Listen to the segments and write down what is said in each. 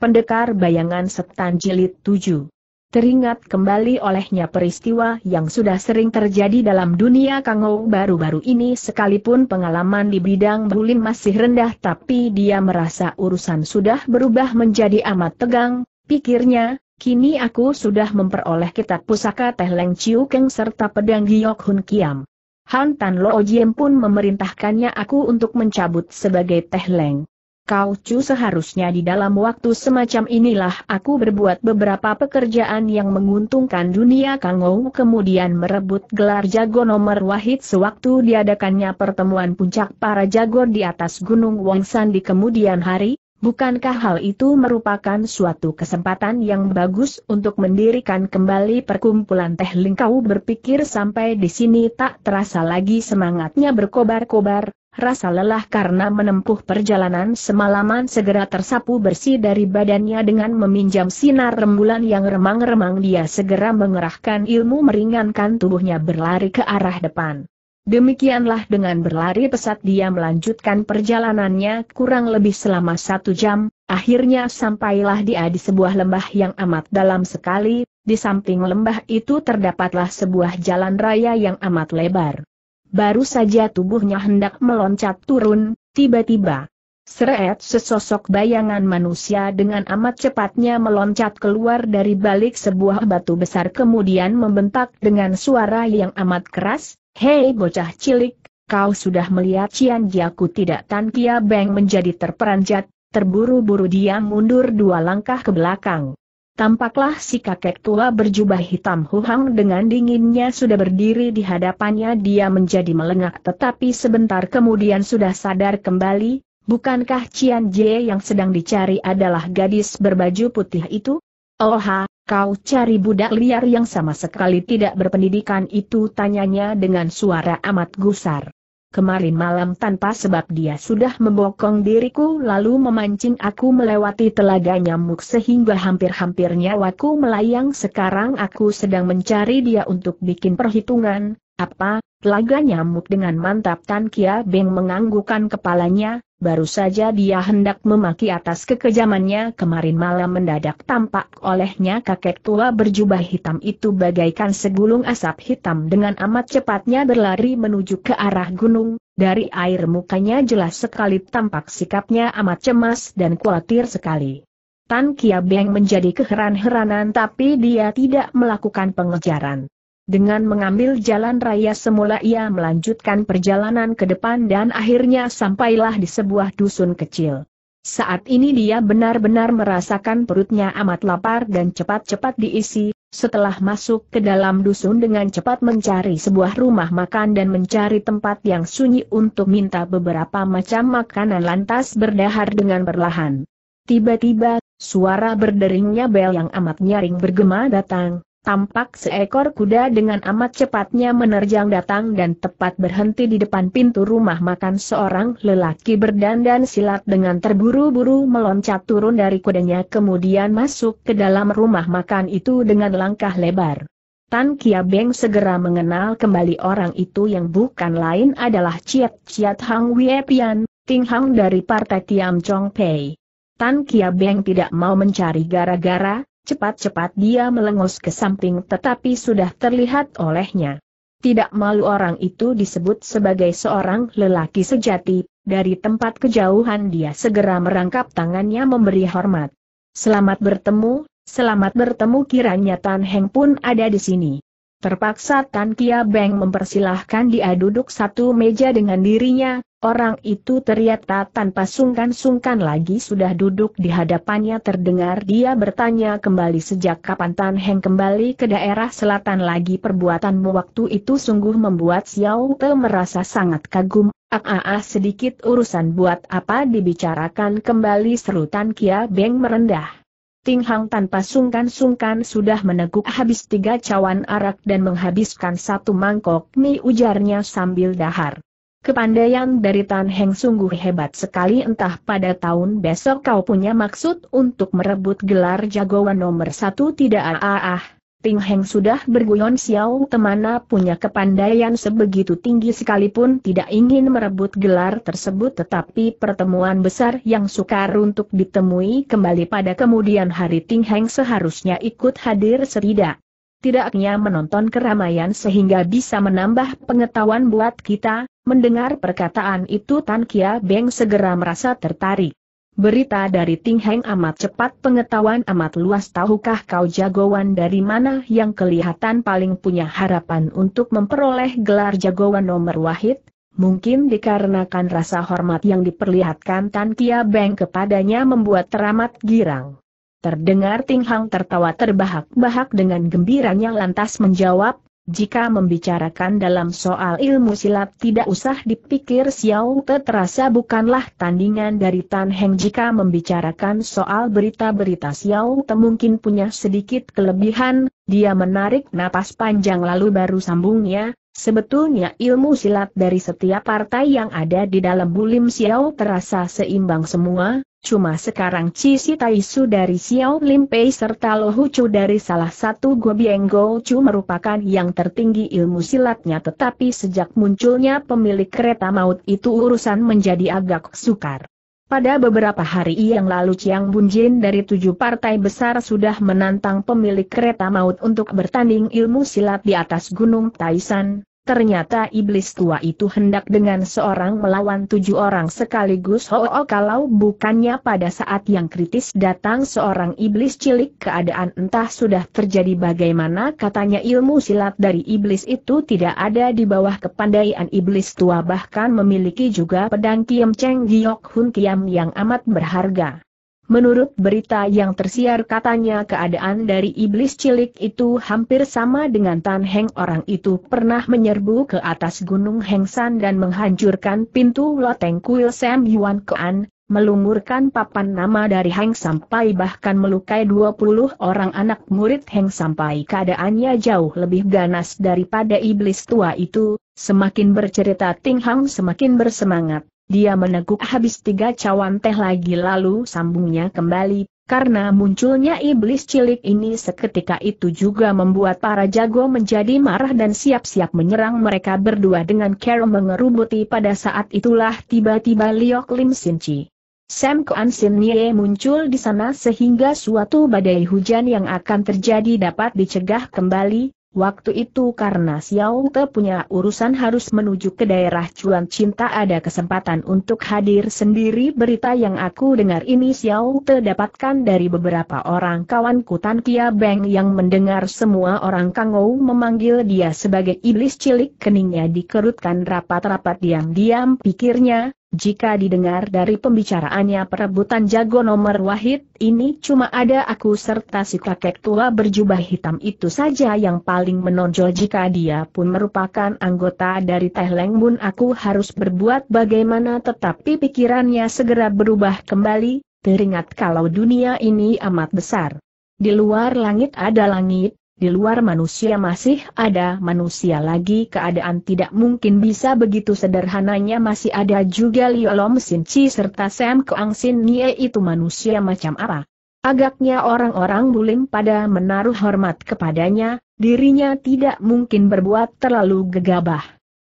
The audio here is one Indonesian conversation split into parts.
Pendekar Bayangan setan Jilid 7 Teringat kembali olehnya peristiwa yang sudah sering terjadi dalam dunia kango baru-baru ini sekalipun pengalaman di bidang bulim masih rendah tapi dia merasa urusan sudah berubah menjadi amat tegang, pikirnya, kini aku sudah memperoleh kitab pusaka Teh Leng Chiu Keng serta pedang Giok Hun Kiam. Han Tan Lo Jiem pun memerintahkannya aku untuk mencabut sebagai Teh Leng Kau cu seharusnya di dalam waktu semacam inilah aku berbuat beberapa pekerjaan yang menguntungkan dunia Kangou kemudian merebut gelar jago nomor wahid sewaktu diadakannya pertemuan puncak para jago di atas Gunung Wangsan di kemudian hari, Bukankah hal itu merupakan suatu kesempatan yang bagus untuk mendirikan kembali perkumpulan teh lingkau berpikir sampai di sini tak terasa lagi semangatnya berkobar-kobar, Rasa lelah karena menempuh perjalanan semalaman segera tersapu bersih dari badannya dengan meminjam sinar rembulan yang remang-remang dia segera mengerahkan ilmu meringankan tubuhnya berlari ke arah depan. Demikianlah dengan berlari pesat dia melanjutkan perjalanannya kurang lebih selama satu jam, akhirnya sampailah dia di sebuah lembah yang amat dalam sekali, di samping lembah itu terdapatlah sebuah jalan raya yang amat lebar. Baru saja tubuhnya hendak meloncat turun, tiba-tiba. Seret sesosok bayangan manusia dengan amat cepatnya meloncat keluar dari balik sebuah batu besar kemudian membentak dengan suara yang amat keras, Hei bocah cilik, kau sudah melihat Cian Jiaku tidak Tan Kia Beng menjadi terperanjat, terburu-buru dia mundur dua langkah ke belakang. Tampaklah si kakek tua berjubah hitam huhang dengan dinginnya sudah berdiri di hadapannya dia menjadi melengak tetapi sebentar kemudian sudah sadar kembali, bukankah Cian Jie yang sedang dicari adalah gadis berbaju putih itu? Oha, kau cari budak liar yang sama sekali tidak berpendidikan itu tanyanya dengan suara amat gusar kemarin malam tanpa sebab dia sudah membokong diriku lalu memancing aku melewati telaga nyamuk sehingga hampir-hampir nyawaku melayang sekarang aku sedang mencari dia untuk bikin perhitungan, apa, telaga nyamuk dengan mantap Tan Kia Beng menganggukan kepalanya, Baru saja dia hendak memaki atas kekejamannya kemarin malam mendadak tampak olehnya kakek tua berjubah hitam itu bagaikan segulung asap hitam dengan amat cepatnya berlari menuju ke arah gunung, dari air mukanya jelas sekali tampak sikapnya amat cemas dan khawatir sekali. Tan Kia Beng menjadi keheran-heranan tapi dia tidak melakukan pengejaran. Dengan mengambil jalan raya semula ia melanjutkan perjalanan ke depan dan akhirnya sampailah di sebuah dusun kecil. Saat ini dia benar-benar merasakan perutnya amat lapar dan cepat-cepat diisi, setelah masuk ke dalam dusun dengan cepat mencari sebuah rumah makan dan mencari tempat yang sunyi untuk minta beberapa macam makanan lantas berdahar dengan perlahan. Tiba-tiba, suara berderingnya bel yang amat nyaring bergema datang, Tampak seekor kuda dengan amat cepatnya menerjang datang dan tepat berhenti di depan pintu rumah makan seorang lelaki berdandan silat dengan terburu-buru meloncat turun dari kudanya kemudian masuk ke dalam rumah makan itu dengan langkah lebar. Tan Kia Beng segera mengenal kembali orang itu yang bukan lain adalah Ciat Ciat Hang Wie Pian, Ting Hang dari Partai Tiam Chong Pei. Tan Kia Beng tidak mau mencari gara-gara, Cepat-cepat dia melengos ke samping tetapi sudah terlihat olehnya. Tidak malu orang itu disebut sebagai seorang lelaki sejati, dari tempat kejauhan dia segera merangkap tangannya memberi hormat. Selamat bertemu, selamat bertemu kiranya Tan Heng pun ada di sini. Terpaksa Tan Kia Beng mempersilahkan dia duduk satu meja dengan dirinya, orang itu ternyata tanpa sungkan-sungkan lagi sudah duduk di hadapannya terdengar dia bertanya kembali sejak kapan Tan Heng kembali ke daerah selatan lagi perbuatanmu waktu itu sungguh membuat Xiao Te merasa sangat kagum, aa ah, ah, ah, sedikit urusan buat apa dibicarakan kembali seru Tan Kia Beng merendah. Ting Hang tanpa sungkan-sungkan sudah meneguk habis tiga cawan arak dan menghabiskan satu mangkok mie ujarnya sambil dahar. Kepandaian dari Tan Heng sungguh hebat sekali entah pada tahun besok kau punya maksud untuk merebut gelar jagoan nomor satu tidak ah ah ah. Ping Heng sudah berguyon Xiao Temana punya kepandaian sebegitu tinggi sekalipun tidak ingin merebut gelar tersebut tetapi pertemuan besar yang sukar untuk ditemui kembali pada kemudian hari Ting Heng seharusnya ikut hadir setidak. Tidaknya menonton keramaian sehingga bisa menambah pengetahuan buat kita, mendengar perkataan itu Tan Kia Beng segera merasa tertarik. Berita dari Ting Heng amat cepat pengetahuan amat luas tahukah kau jagoan dari mana yang kelihatan paling punya harapan untuk memperoleh gelar jagoan nomor wahid? Mungkin dikarenakan rasa hormat yang diperlihatkan Tan Kia Beng kepadanya membuat teramat girang. Terdengar Ting Hang tertawa terbahak-bahak dengan gembiranya lantas menjawab, jika membicarakan dalam soal ilmu silat tidak usah dipikir Xiao Te terasa bukanlah tandingan dari Tan Heng jika membicarakan soal berita-berita Xiao Te mungkin punya sedikit kelebihan, dia menarik napas panjang lalu baru sambungnya, sebetulnya ilmu silat dari setiap partai yang ada di dalam bulim Xiao terasa seimbang semua, Cuma sekarang Cisi Taisu dari Xiao Lim Pei serta Lohucu dari salah satu Gobieng Chu merupakan yang tertinggi ilmu silatnya tetapi sejak munculnya pemilik kereta maut itu urusan menjadi agak sukar. Pada beberapa hari yang lalu Chiang Bunjin dari tujuh partai besar sudah menantang pemilik kereta maut untuk bertanding ilmu silat di atas Gunung Taishan. Ternyata iblis tua itu hendak dengan seorang melawan tujuh orang sekaligus Oh -ho kalau bukannya pada saat yang kritis datang seorang iblis cilik keadaan entah sudah terjadi bagaimana katanya ilmu silat dari iblis itu tidak ada di bawah kepandaian iblis tua bahkan memiliki juga pedang Kiam Cheng Giok Hun Kiam yang amat berharga. Menurut berita yang tersiar katanya keadaan dari iblis cilik itu hampir sama dengan Tan Heng orang itu pernah menyerbu ke atas gunung Hengsan dan menghancurkan pintu loteng kuil Sam Yuan Kean, melumurkan papan nama dari Heng Sampai bahkan melukai 20 orang anak murid Heng Sampai keadaannya jauh lebih ganas daripada iblis tua itu, semakin bercerita Ting Hang semakin bersemangat. Dia meneguk habis tiga cawan teh lagi lalu sambungnya kembali, karena munculnya iblis cilik ini seketika itu juga membuat para jago menjadi marah dan siap-siap menyerang mereka berdua dengan Carol mengerubuti pada saat itulah tiba-tiba Liok Lim Chi, Sam Kuan Sin Nye muncul di sana sehingga suatu badai hujan yang akan terjadi dapat dicegah kembali, Waktu itu karena Xiao Te punya urusan harus menuju ke daerah Cuan Cinta ada kesempatan untuk hadir sendiri berita yang aku dengar ini Xiao Te dapatkan dari beberapa orang kawanku Tan Kia Beng yang mendengar semua orang Kangou memanggil dia sebagai iblis cilik keningnya dikerutkan rapat-rapat diam-diam pikirnya, jika didengar dari pembicaraannya perebutan jago nomor wahid, ini cuma ada aku serta si kakek tua berjubah hitam itu saja yang paling menonjol jika dia pun merupakan anggota dari Teh Leng Bun aku harus berbuat bagaimana tetapi pikirannya segera berubah kembali, teringat kalau dunia ini amat besar. Di luar langit ada langit, di luar manusia masih ada manusia lagi keadaan tidak mungkin bisa begitu sederhananya masih ada juga Liolom Chi serta Sam Keang Sin Nie itu manusia macam apa. Agaknya orang-orang bulim pada menaruh hormat kepadanya, dirinya tidak mungkin berbuat terlalu gegabah.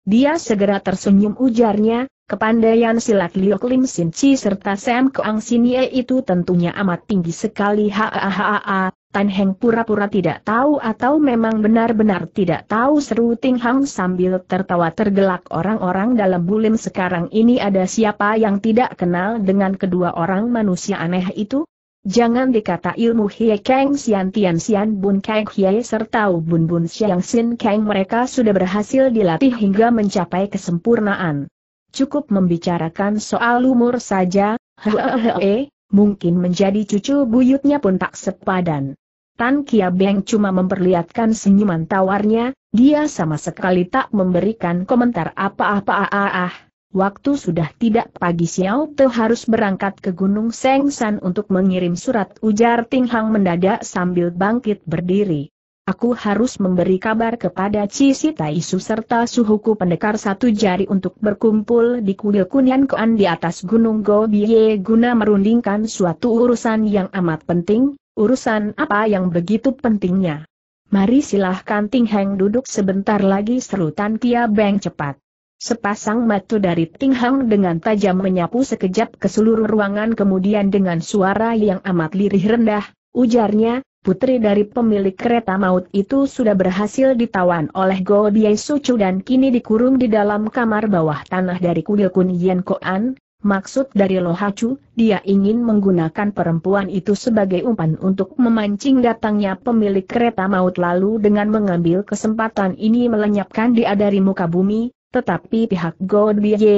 Dia segera tersenyum ujarnya, kepandaian silat Liok Lim Sin Chi serta Sam Keang Sin Ye itu tentunya amat tinggi sekali hahaha Tan Heng pura-pura tidak tahu atau memang benar-benar tidak tahu seru Ting Hang sambil tertawa tergelak orang-orang dalam bulim sekarang ini ada siapa yang tidak kenal dengan kedua orang manusia aneh itu? Jangan dikata ilmu Hie Kang Xian Tian Xian Bun Kang Hie serta Bun Bun Siang Sin Kang mereka sudah berhasil dilatih hingga mencapai kesempurnaan. Cukup membicarakan soal umur saja, hehehe, mungkin menjadi cucu buyutnya pun tak sepadan. Tan Kia Beng cuma memperlihatkan senyuman tawarnya, dia sama sekali tak memberikan komentar apa-apa ah, Waktu sudah tidak pagi Xiao Te harus berangkat ke Gunung Sengsan untuk mengirim surat ujar Ting Hang mendadak sambil bangkit berdiri. Aku harus memberi kabar kepada Cisi Taisu serta suhuku pendekar satu jari untuk berkumpul di kuil Kunian Koan di atas Gunung Gobiye guna merundingkan suatu urusan yang amat penting, urusan apa yang begitu pentingnya. Mari silahkan Ting Heng duduk sebentar lagi seru Tan Kia Beng cepat. Sepasang mata dari Ting Heng dengan tajam menyapu sekejap ke seluruh ruangan kemudian dengan suara yang amat lirih rendah, ujarnya, putri dari pemilik kereta maut itu sudah berhasil ditawan oleh Go Biai Sucu dan kini dikurung di dalam kamar bawah tanah dari kuil Kun Yen Koan, maksud dari Lohacu, dia ingin menggunakan perempuan itu sebagai umpan untuk memancing datangnya pemilik kereta maut lalu dengan mengambil kesempatan ini melenyapkan dia dari muka bumi, tetapi pihak Go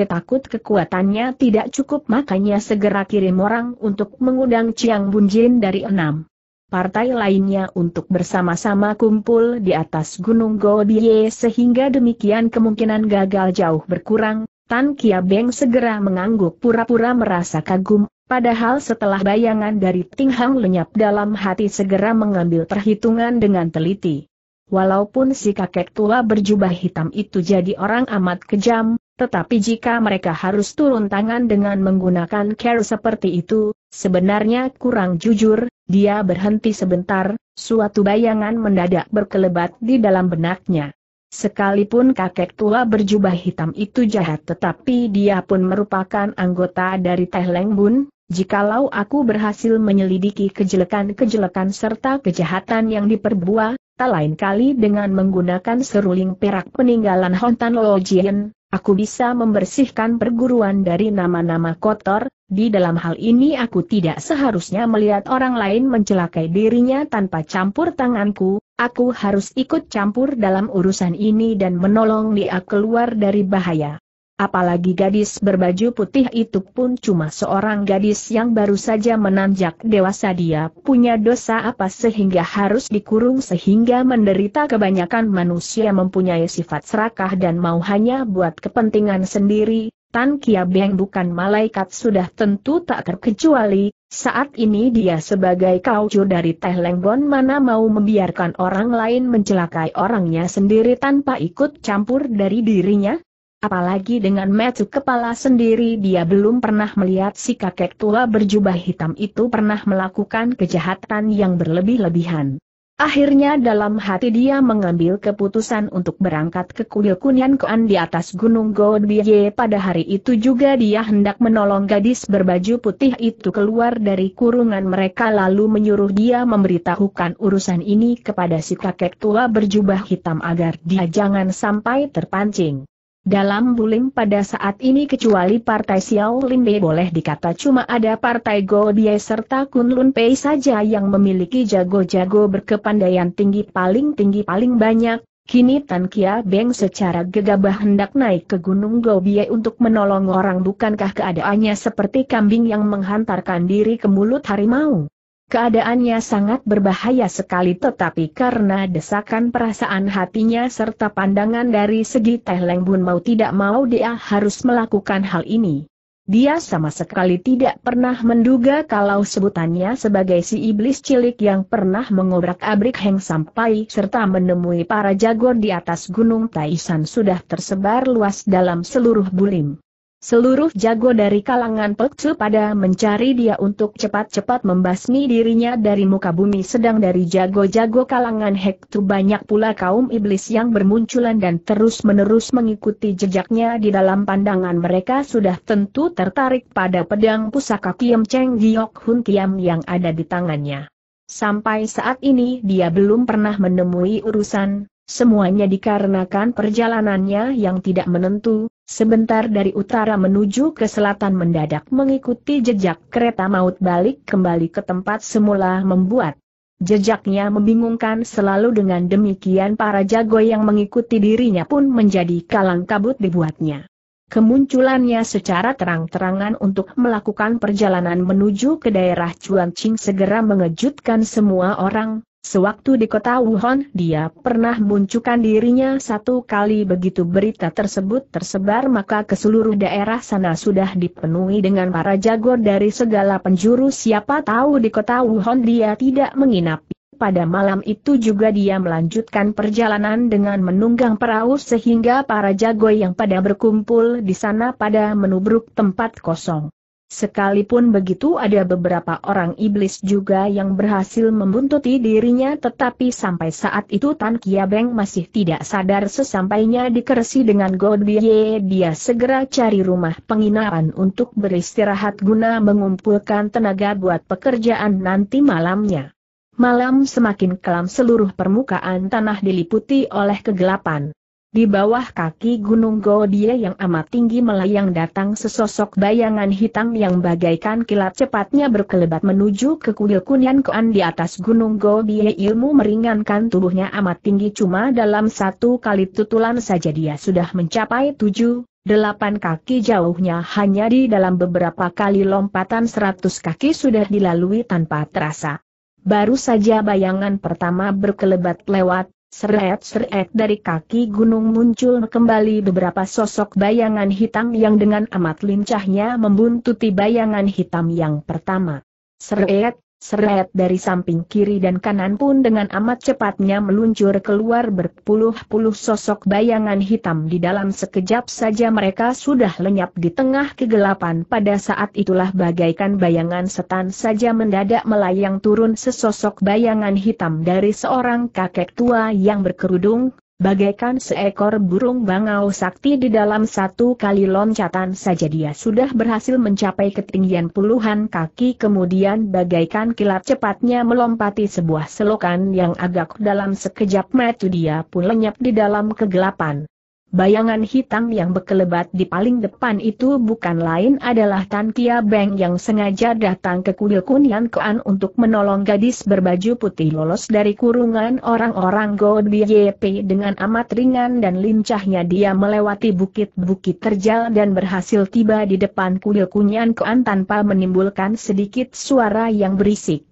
takut kekuatannya tidak cukup makanya segera kirim orang untuk mengundang Chiang Bunjin dari enam partai lainnya untuk bersama-sama kumpul di atas Gunung Gobiye sehingga demikian kemungkinan gagal jauh berkurang, Tan Kia Beng segera mengangguk pura-pura merasa kagum, padahal setelah bayangan dari Ting Hang lenyap dalam hati segera mengambil perhitungan dengan teliti. Walaupun si kakek tua berjubah hitam itu jadi orang amat kejam, tetapi jika mereka harus turun tangan dengan menggunakan care seperti itu, Sebenarnya kurang jujur, dia berhenti sebentar, suatu bayangan mendadak berkelebat di dalam benaknya. Sekalipun kakek tua berjubah hitam itu jahat tetapi dia pun merupakan anggota dari Teh Leng Bun, jikalau aku berhasil menyelidiki kejelekan-kejelekan serta kejahatan yang diperbuat, tak lain kali dengan menggunakan seruling perak peninggalan Hontan Lo Jien, Aku bisa membersihkan perguruan dari nama-nama kotor, di dalam hal ini aku tidak seharusnya melihat orang lain mencelakai dirinya tanpa campur tanganku, aku harus ikut campur dalam urusan ini dan menolong dia keluar dari bahaya. Apalagi gadis berbaju putih itu pun cuma seorang gadis yang baru saja menanjak dewasa dia punya dosa apa sehingga harus dikurung sehingga menderita kebanyakan manusia mempunyai sifat serakah dan mau hanya buat kepentingan sendiri. Tan Kia Beng bukan malaikat sudah tentu tak terkecuali, saat ini dia sebagai kaucu dari Teh Lengbon mana mau membiarkan orang lain mencelakai orangnya sendiri tanpa ikut campur dari dirinya? Apalagi dengan metu kepala sendiri dia belum pernah melihat si kakek tua berjubah hitam itu pernah melakukan kejahatan yang berlebih-lebihan. Akhirnya dalam hati dia mengambil keputusan untuk berangkat ke kuil kunian Koan di atas Gunung Godbiye pada hari itu juga dia hendak menolong gadis berbaju putih itu keluar dari kurungan mereka lalu menyuruh dia memberitahukan urusan ini kepada si kakek tua berjubah hitam agar dia jangan sampai terpancing. Dalam bulim pada saat ini kecuali partai Xiao Limbe boleh dikata cuma ada partai Go Bie serta Kunlun Pei saja yang memiliki jago-jago berkepandaian tinggi paling tinggi paling banyak, Kini Tan Kia Beng secara gegabah hendak naik ke Gunung Gobi untuk menolong orang bukankah keadaannya seperti kambing yang menghantarkan diri ke mulut harimau. Keadaannya sangat berbahaya sekali tetapi karena desakan perasaan hatinya serta pandangan dari segi Teh Leng Bun mau tidak mau dia harus melakukan hal ini. Dia sama sekali tidak pernah menduga kalau sebutannya sebagai si iblis cilik yang pernah mengobrak-abrik Heng Sampai serta menemui para jagor di atas gunung Taisan sudah tersebar luas dalam seluruh bulim. Seluruh jago dari kalangan Pekcu pada mencari dia untuk cepat-cepat membasmi dirinya dari muka bumi sedang dari jago-jago kalangan Hektu banyak pula kaum iblis yang bermunculan dan terus-menerus mengikuti jejaknya di dalam pandangan mereka sudah tentu tertarik pada pedang pusaka Kiam Cheng Giok Hun Kiam yang ada di tangannya. Sampai saat ini dia belum pernah menemui urusan, semuanya dikarenakan perjalanannya yang tidak menentu, sebentar dari utara menuju ke selatan mendadak mengikuti jejak kereta maut balik kembali ke tempat semula membuat. Jejaknya membingungkan selalu dengan demikian para jago yang mengikuti dirinya pun menjadi kalang kabut dibuatnya. Kemunculannya secara terang-terangan untuk melakukan perjalanan menuju ke daerah Cuancing segera mengejutkan semua orang, Sewaktu di kota Wuhan dia pernah munculkan dirinya satu kali begitu berita tersebut tersebar maka ke seluruh daerah sana sudah dipenuhi dengan para jago dari segala penjuru siapa tahu di kota Wuhan dia tidak menginap. Pada malam itu juga dia melanjutkan perjalanan dengan menunggang perahu sehingga para jago yang pada berkumpul di sana pada menubruk tempat kosong. Sekalipun begitu ada beberapa orang iblis juga yang berhasil membuntuti dirinya tetapi sampai saat itu Tan Beng masih tidak sadar sesampainya di Kersi dengan Godie dia segera cari rumah penginapan untuk beristirahat guna mengumpulkan tenaga buat pekerjaan nanti malamnya. Malam semakin kelam seluruh permukaan tanah diliputi oleh kegelapan. Di bawah kaki gunung Godie yang amat tinggi melayang datang sesosok bayangan hitam yang bagaikan kilat cepatnya berkelebat menuju ke kuil Kunyan Koan di atas gunung Godie ilmu meringankan tubuhnya amat tinggi cuma dalam satu kali tutulan saja dia sudah mencapai tujuh, delapan kaki jauhnya hanya di dalam beberapa kali lompatan seratus kaki sudah dilalui tanpa terasa. Baru saja bayangan pertama berkelebat lewat, Seret-seret dari kaki gunung muncul kembali beberapa sosok bayangan hitam yang dengan amat lincahnya membuntuti bayangan hitam yang pertama. Seret, Seret dari samping kiri dan kanan pun dengan amat cepatnya meluncur keluar berpuluh-puluh sosok bayangan hitam di dalam sekejap saja mereka sudah lenyap di tengah kegelapan pada saat itulah bagaikan bayangan setan saja mendadak melayang turun sesosok bayangan hitam dari seorang kakek tua yang berkerudung, Bagaikan seekor burung bangau sakti di dalam satu kali loncatan saja dia sudah berhasil mencapai ketinggian puluhan kaki kemudian bagaikan kilat cepatnya melompati sebuah selokan yang agak dalam sekejap mata dia pun lenyap di dalam kegelapan. Bayangan hitam yang berkelebat di paling depan itu bukan lain adalah Tan Kia Beng yang sengaja datang ke kuil Kunian Koan untuk menolong gadis berbaju putih lolos dari kurungan orang-orang God BYP dengan amat ringan dan lincahnya dia melewati bukit-bukit terjal dan berhasil tiba di depan kuil Kunian Koan tanpa menimbulkan sedikit suara yang berisik.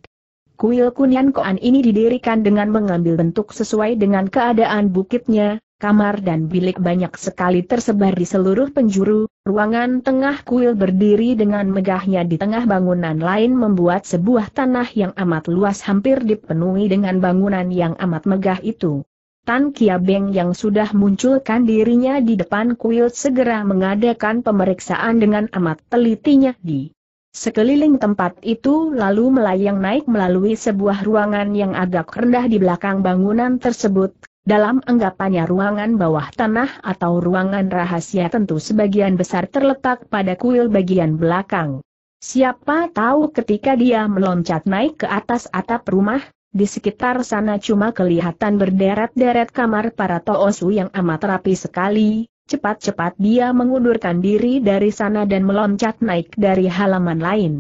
Kuil Kunian Koan ini didirikan dengan mengambil bentuk sesuai dengan keadaan bukitnya, kamar dan bilik banyak sekali tersebar di seluruh penjuru, ruangan tengah kuil berdiri dengan megahnya di tengah bangunan lain membuat sebuah tanah yang amat luas hampir dipenuhi dengan bangunan yang amat megah itu. Tan Beng yang sudah munculkan dirinya di depan kuil segera mengadakan pemeriksaan dengan amat telitinya di sekeliling tempat itu lalu melayang naik melalui sebuah ruangan yang agak rendah di belakang bangunan tersebut dalam anggapannya ruangan bawah tanah atau ruangan rahasia tentu sebagian besar terletak pada kuil bagian belakang. Siapa tahu ketika dia meloncat naik ke atas atap rumah, di sekitar sana cuma kelihatan berderet-deret kamar para toosu yang amat rapi sekali, cepat-cepat dia mengundurkan diri dari sana dan meloncat naik dari halaman lain.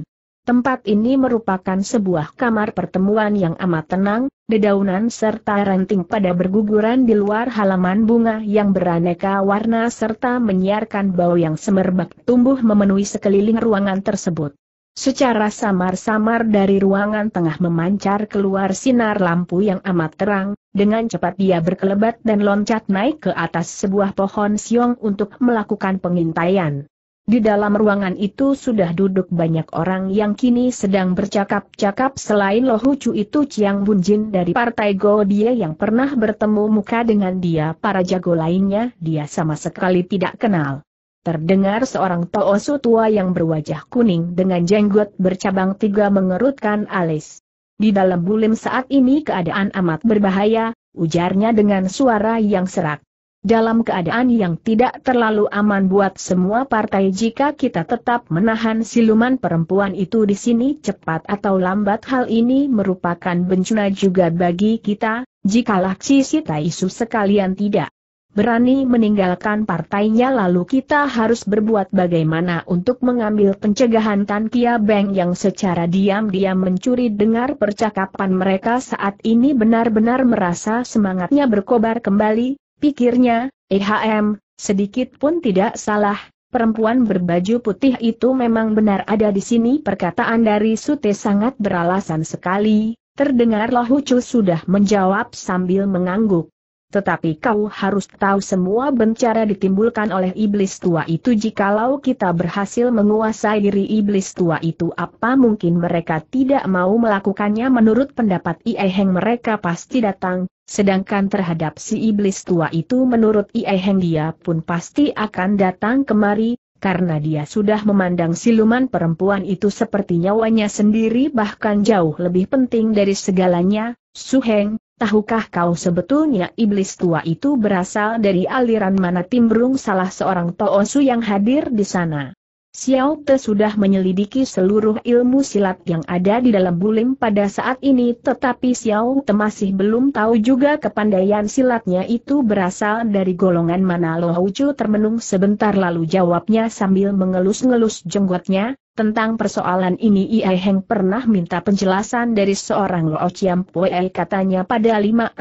Tempat ini merupakan sebuah kamar pertemuan yang amat tenang, dedaunan serta ranting pada berguguran di luar halaman bunga yang beraneka warna serta menyiarkan bau yang semerbak tumbuh memenuhi sekeliling ruangan tersebut. Secara samar-samar dari ruangan tengah memancar keluar sinar lampu yang amat terang, dengan cepat dia berkelebat dan loncat naik ke atas sebuah pohon siong untuk melakukan pengintaian. Di dalam ruangan itu sudah duduk banyak orang yang kini sedang bercakap-cakap selain Lo Lohucu itu Chiang Bunjin dari Partai Go dia yang pernah bertemu muka dengan dia para jago lainnya dia sama sekali tidak kenal. Terdengar seorang Toosu tua yang berwajah kuning dengan jenggot bercabang tiga mengerutkan alis. Di dalam bulim saat ini keadaan amat berbahaya, ujarnya dengan suara yang serak dalam keadaan yang tidak terlalu aman buat semua partai jika kita tetap menahan siluman perempuan itu di sini cepat atau lambat hal ini merupakan bencana juga bagi kita, jikalah Cici Taisu sekalian tidak berani meninggalkan partainya lalu kita harus berbuat bagaimana untuk mengambil pencegahan Tan Kia Beng yang secara diam-diam mencuri dengar percakapan mereka saat ini benar-benar merasa semangatnya berkobar kembali, Pikirnya, EHM, sedikit pun tidak salah, perempuan berbaju putih itu memang benar ada di sini perkataan dari Sute sangat beralasan sekali, Terdengarlah Lohucu sudah menjawab sambil mengangguk. Tetapi kau harus tahu semua bencana ditimbulkan oleh iblis tua itu jikalau kita berhasil menguasai diri iblis tua itu apa mungkin mereka tidak mau melakukannya menurut pendapat Ieheng mereka pasti datang, sedangkan terhadap si iblis tua itu menurut Ieheng dia pun pasti akan datang kemari, karena dia sudah memandang siluman perempuan itu seperti nyawanya sendiri bahkan jauh lebih penting dari segalanya, Suheng, Tahukah kau sebetulnya iblis tua itu berasal dari aliran mana timbrung salah seorang Toosu yang hadir di sana? Xiao Te sudah menyelidiki seluruh ilmu silat yang ada di dalam bulim pada saat ini tetapi Xiao Te masih belum tahu juga kepandaian silatnya itu berasal dari golongan mana Lohoucu termenung sebentar lalu jawabnya sambil mengelus-ngelus jenggotnya, tentang persoalan ini Ia Heng pernah minta penjelasan dari seorang Lo Chiam Pue katanya pada 5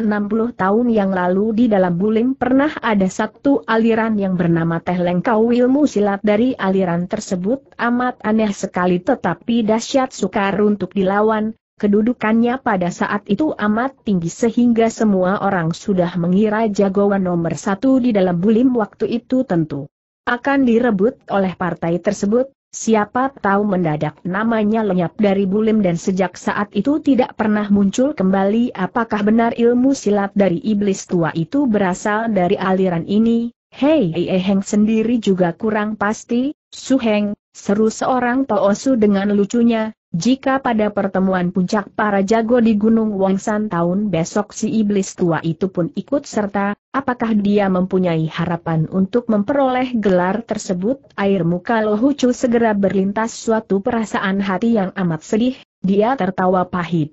tahun yang lalu di dalam Bulim pernah ada satu aliran yang bernama Teh Lengkau ilmu silat dari aliran tersebut amat aneh sekali tetapi dahsyat sukar untuk dilawan, kedudukannya pada saat itu amat tinggi sehingga semua orang sudah mengira jagoan nomor satu di dalam Bulim waktu itu tentu akan direbut oleh partai tersebut, Siapa tahu mendadak namanya lenyap dari bulim dan sejak saat itu tidak pernah muncul kembali apakah benar ilmu silat dari iblis tua itu berasal dari aliran ini. Hei Eheng sendiri juga kurang pasti, Suheng, seru seorang Toosu dengan lucunya, jika pada pertemuan puncak para jago di Gunung Wangsan tahun besok si iblis tua itu pun ikut serta, apakah dia mempunyai harapan untuk memperoleh gelar tersebut? Air muka Lohucu segera berlintas suatu perasaan hati yang amat sedih, dia tertawa pahit.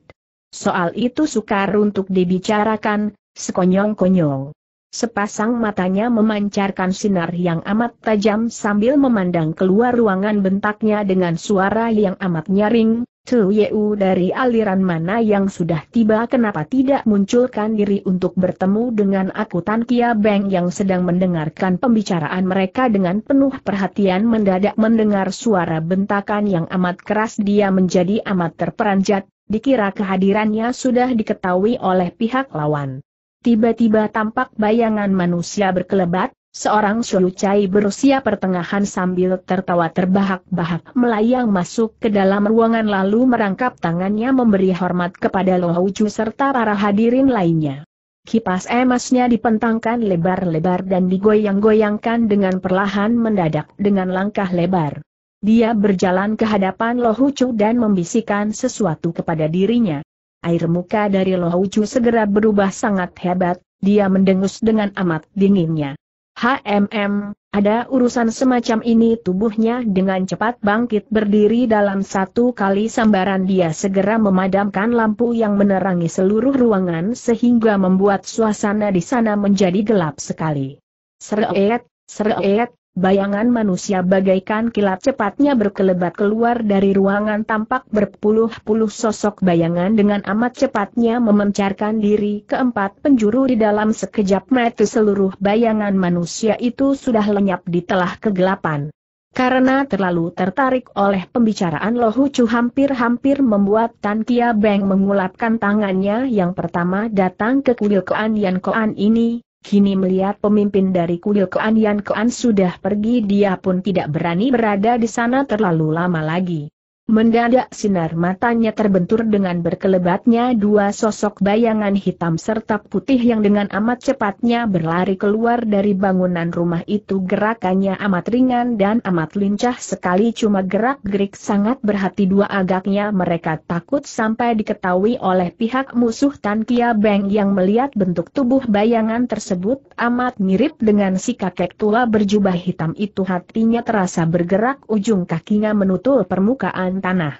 Soal itu sukar untuk dibicarakan, sekonyong-konyong. Sepasang matanya memancarkan sinar yang amat tajam sambil memandang keluar ruangan bentaknya dengan suara yang amat nyaring, Tu Yeu dari aliran mana yang sudah tiba kenapa tidak munculkan diri untuk bertemu dengan aku Tan Kia Beng yang sedang mendengarkan pembicaraan mereka dengan penuh perhatian mendadak mendengar suara bentakan yang amat keras dia menjadi amat terperanjat, dikira kehadirannya sudah diketahui oleh pihak lawan. Tiba-tiba tampak bayangan manusia berkelebat, seorang Cai berusia pertengahan sambil tertawa terbahak-bahak melayang masuk ke dalam ruangan lalu merangkap tangannya memberi hormat kepada Chu serta para hadirin lainnya. Kipas emasnya dipentangkan lebar-lebar dan digoyang-goyangkan dengan perlahan mendadak dengan langkah lebar. Dia berjalan ke hadapan Lohucu dan membisikkan sesuatu kepada dirinya air muka dari Lohucu segera berubah sangat hebat, dia mendengus dengan amat dinginnya. HMM, ada urusan semacam ini tubuhnya dengan cepat bangkit berdiri dalam satu kali sambaran dia segera memadamkan lampu yang menerangi seluruh ruangan sehingga membuat suasana di sana menjadi gelap sekali. Seret, seret, Bayangan manusia bagaikan kilat cepatnya berkelebat keluar dari ruangan tampak berpuluh-puluh sosok bayangan dengan amat cepatnya memencarkan diri keempat penjuru di dalam sekejap mata seluruh bayangan manusia itu sudah lenyap di telah kegelapan. Karena terlalu tertarik oleh pembicaraan Lohucu hampir-hampir membuat Tan Kia Beng mengulapkan tangannya yang pertama datang ke kuil Koan Yan Koan ini, Kini melihat pemimpin dari kuil keanian Yan Kean sudah pergi dia pun tidak berani berada di sana terlalu lama lagi. Mendadak sinar matanya terbentur dengan berkelebatnya dua sosok bayangan hitam serta putih yang dengan amat cepatnya berlari keluar dari bangunan rumah itu gerakannya amat ringan dan amat lincah sekali cuma gerak-gerik sangat berhati dua agaknya mereka takut sampai diketahui oleh pihak musuh Tan Kia Beng yang melihat bentuk tubuh bayangan tersebut amat mirip dengan si kakek tua berjubah hitam itu hatinya terasa bergerak ujung kakinya menutul permukaan dan tanah.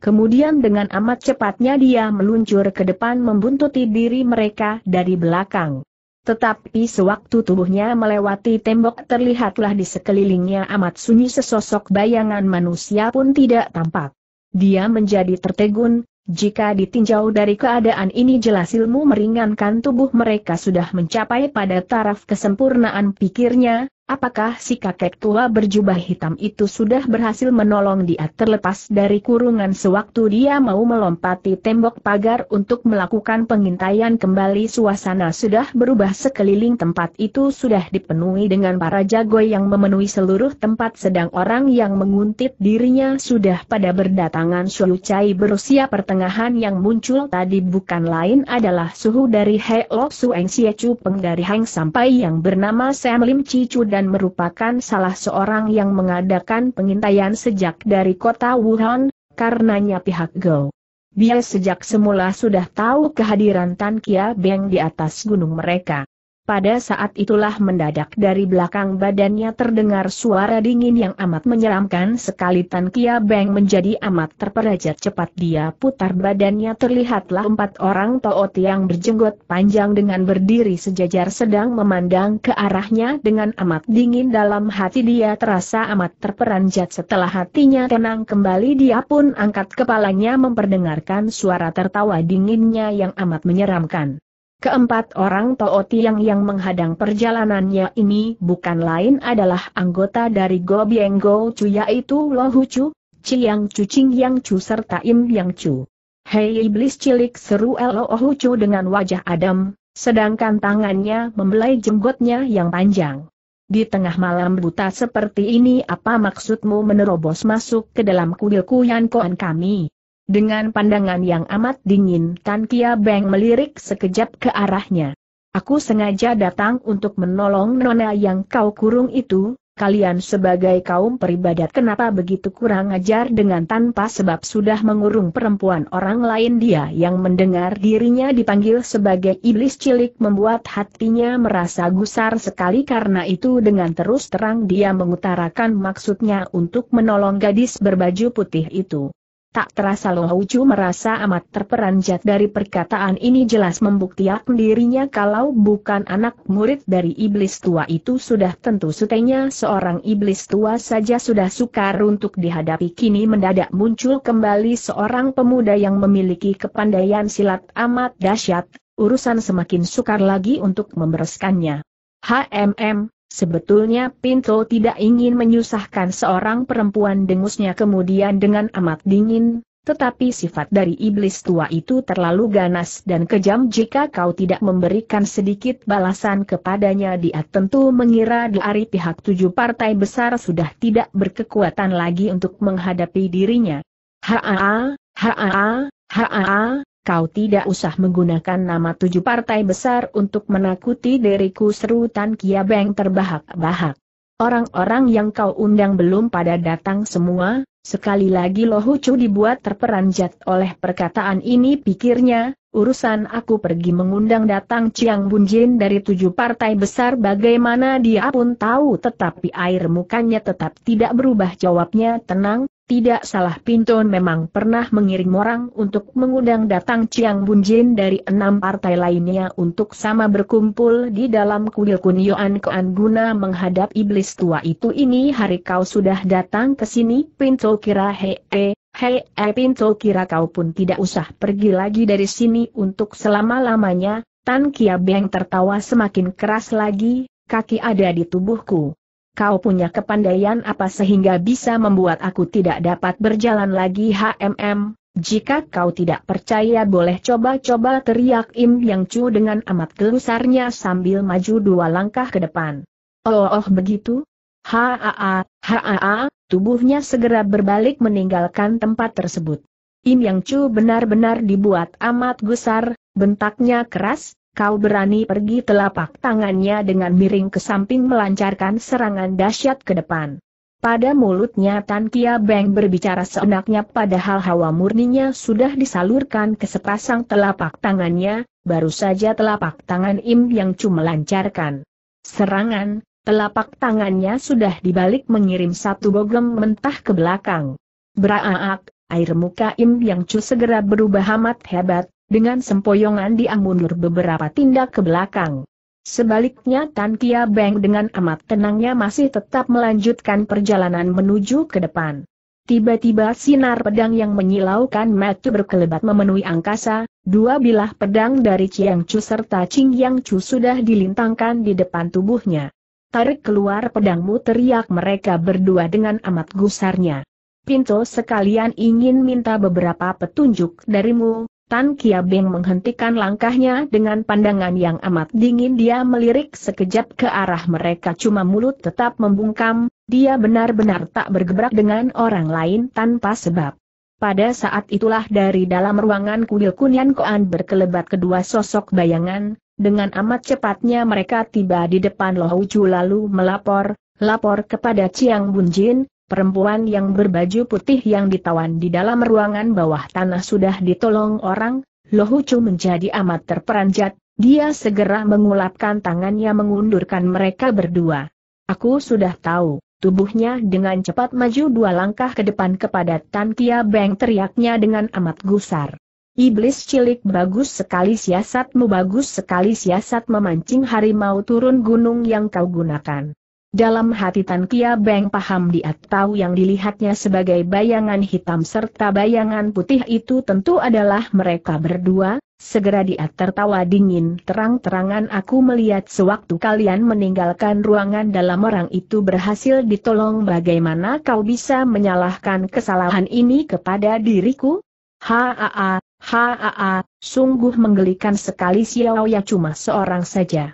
Kemudian dengan amat cepatnya dia meluncur ke depan membuntuti diri mereka dari belakang. Tetapi sewaktu tubuhnya melewati tembok terlihatlah di sekelilingnya amat sunyi sesosok bayangan manusia pun tidak tampak. Dia menjadi tertegun, jika ditinjau dari keadaan ini jelas ilmu meringankan tubuh mereka sudah mencapai pada taraf kesempurnaan pikirnya, Apakah si kakek tua berjubah hitam itu sudah berhasil menolong dia terlepas dari kurungan sewaktu dia mau melompati tembok pagar untuk melakukan pengintaian kembali suasana sudah berubah sekeliling tempat itu sudah dipenuhi dengan para jago yang memenuhi seluruh tempat sedang orang yang menguntit dirinya sudah pada berdatangan Shu Cai berusia pertengahan yang muncul tadi bukan lain adalah suhu dari He Lo Sueng Siacu Chu Peng dari Hang sampai yang bernama Sam Lim Chi Chu dan merupakan salah seorang yang mengadakan pengintaian sejak dari kota Wuhan, karenanya pihak Go. Bia sejak semula sudah tahu kehadiran Tan Kia Beng di atas gunung mereka. Pada saat itulah mendadak dari belakang badannya terdengar suara dingin yang amat menyeramkan sekali Tan Kia Beng menjadi amat terperajat cepat dia putar badannya terlihatlah empat orang toot yang berjenggot panjang dengan berdiri sejajar sedang memandang ke arahnya dengan amat dingin dalam hati dia terasa amat terperanjat setelah hatinya tenang kembali dia pun angkat kepalanya memperdengarkan suara tertawa dinginnya yang amat menyeramkan. Keempat orang Tootiang yang menghadang perjalanannya ini bukan lain adalah anggota dari Go Go Chu yaitu Lo Hu Chu, Chiang Chu Ching Yang Chu serta Im Yang Chu. Hei iblis cilik seru Lo Hu Chu dengan wajah adam, sedangkan tangannya membelai jenggotnya yang panjang. Di tengah malam buta seperti ini apa maksudmu menerobos masuk ke dalam kuil Kuyan Koan kami? Dengan pandangan yang amat dingin Tan Kia Beng melirik sekejap ke arahnya. Aku sengaja datang untuk menolong nona yang kau kurung itu, kalian sebagai kaum peribadat kenapa begitu kurang ajar dengan tanpa sebab sudah mengurung perempuan orang lain dia yang mendengar dirinya dipanggil sebagai iblis cilik membuat hatinya merasa gusar sekali karena itu dengan terus terang dia mengutarakan maksudnya untuk menolong gadis berbaju putih itu. Tak terasa Chu merasa amat terperanjat dari perkataan ini jelas membuktikan dirinya kalau bukan anak murid dari iblis tua itu sudah tentu sutenya seorang iblis tua saja sudah sukar untuk dihadapi kini mendadak muncul kembali seorang pemuda yang memiliki kepandaian silat amat dahsyat, urusan semakin sukar lagi untuk membereskannya. HMM, Sebetulnya Pinto tidak ingin menyusahkan seorang perempuan dengusnya kemudian dengan amat dingin, tetapi sifat dari iblis tua itu terlalu ganas dan kejam jika kau tidak memberikan sedikit balasan kepadanya dia tentu mengira dari pihak tujuh partai besar sudah tidak berkekuatan lagi untuk menghadapi dirinya. Haa, haa, haa, haa, kau tidak usah menggunakan nama tujuh partai besar untuk menakuti diriku seru Tan Beng terbahak-bahak. Orang-orang yang kau undang belum pada datang semua, sekali lagi Hucu dibuat terperanjat oleh perkataan ini pikirnya, urusan aku pergi mengundang datang Chiang Jin dari tujuh partai besar bagaimana dia pun tahu tetapi air mukanya tetap tidak berubah jawabnya tenang, tidak salah Pinton memang pernah mengirim orang untuk mengundang datang Chiang Bunjin dari enam partai lainnya untuk sama berkumpul di dalam kuil Kunyoan Kean guna menghadap iblis tua itu ini hari kau sudah datang ke sini Pinto kira hee, he, hee he, eh, Pinto kira kau pun tidak usah pergi lagi dari sini untuk selama-lamanya, Tan Kia Beng tertawa semakin keras lagi, kaki ada di tubuhku kau punya kepandaian apa sehingga bisa membuat aku tidak dapat berjalan lagi HMM? Jika kau tidak percaya boleh coba-coba teriak Im Yang Chu dengan amat gelusarnya sambil maju dua langkah ke depan. Oh, oh begitu? Haa, haa, tubuhnya segera berbalik meninggalkan tempat tersebut. Im Yang Chu benar-benar dibuat amat gusar, bentaknya keras, kau berani pergi telapak tangannya dengan miring ke samping melancarkan serangan dahsyat ke depan. Pada mulutnya Tan Kia Beng berbicara seenaknya padahal hawa murninya sudah disalurkan ke sepasang telapak tangannya, baru saja telapak tangan Im Yang Chu melancarkan. Serangan, telapak tangannya sudah dibalik mengirim satu bogem mentah ke belakang. Beraak, air muka Im Yang Chu segera berubah amat hebat, dengan sempoyongan dia mundur beberapa tindak ke belakang. Sebaliknya Tan Kia Beng dengan amat tenangnya masih tetap melanjutkan perjalanan menuju ke depan. Tiba-tiba sinar pedang yang menyilaukan mata berkelebat memenuhi angkasa, dua bilah pedang dari Chiang Chu serta Ching Yang Chu sudah dilintangkan di depan tubuhnya. Tarik keluar pedangmu teriak mereka berdua dengan amat gusarnya. Pinto sekalian ingin minta beberapa petunjuk darimu, Tan Kia Beng menghentikan langkahnya dengan pandangan yang amat dingin dia melirik sekejap ke arah mereka cuma mulut tetap membungkam, dia benar-benar tak bergebrak dengan orang lain tanpa sebab. Pada saat itulah dari dalam ruangan kuil Kunyan Koan berkelebat kedua sosok bayangan, dengan amat cepatnya mereka tiba di depan Lohucu lalu melapor, lapor kepada Chiang Bunjin, Perempuan yang berbaju putih yang ditawan di dalam ruangan bawah tanah sudah ditolong orang, Lohucu menjadi amat terperanjat, dia segera mengulapkan tangannya mengundurkan mereka berdua. Aku sudah tahu, tubuhnya dengan cepat maju dua langkah ke depan kepada Tan Kia Beng teriaknya dengan amat gusar. Iblis cilik bagus sekali siasatmu bagus sekali siasat memancing harimau turun gunung yang kau gunakan. Dalam hati Tan Kia Beng paham dia tahu yang dilihatnya sebagai bayangan hitam serta bayangan putih itu tentu adalah mereka berdua, segera dia tertawa dingin terang-terangan aku melihat sewaktu kalian meninggalkan ruangan dalam orang itu berhasil ditolong bagaimana kau bisa menyalahkan kesalahan ini kepada diriku? Haa, haa, sungguh menggelikan sekali Xiao ya cuma seorang saja.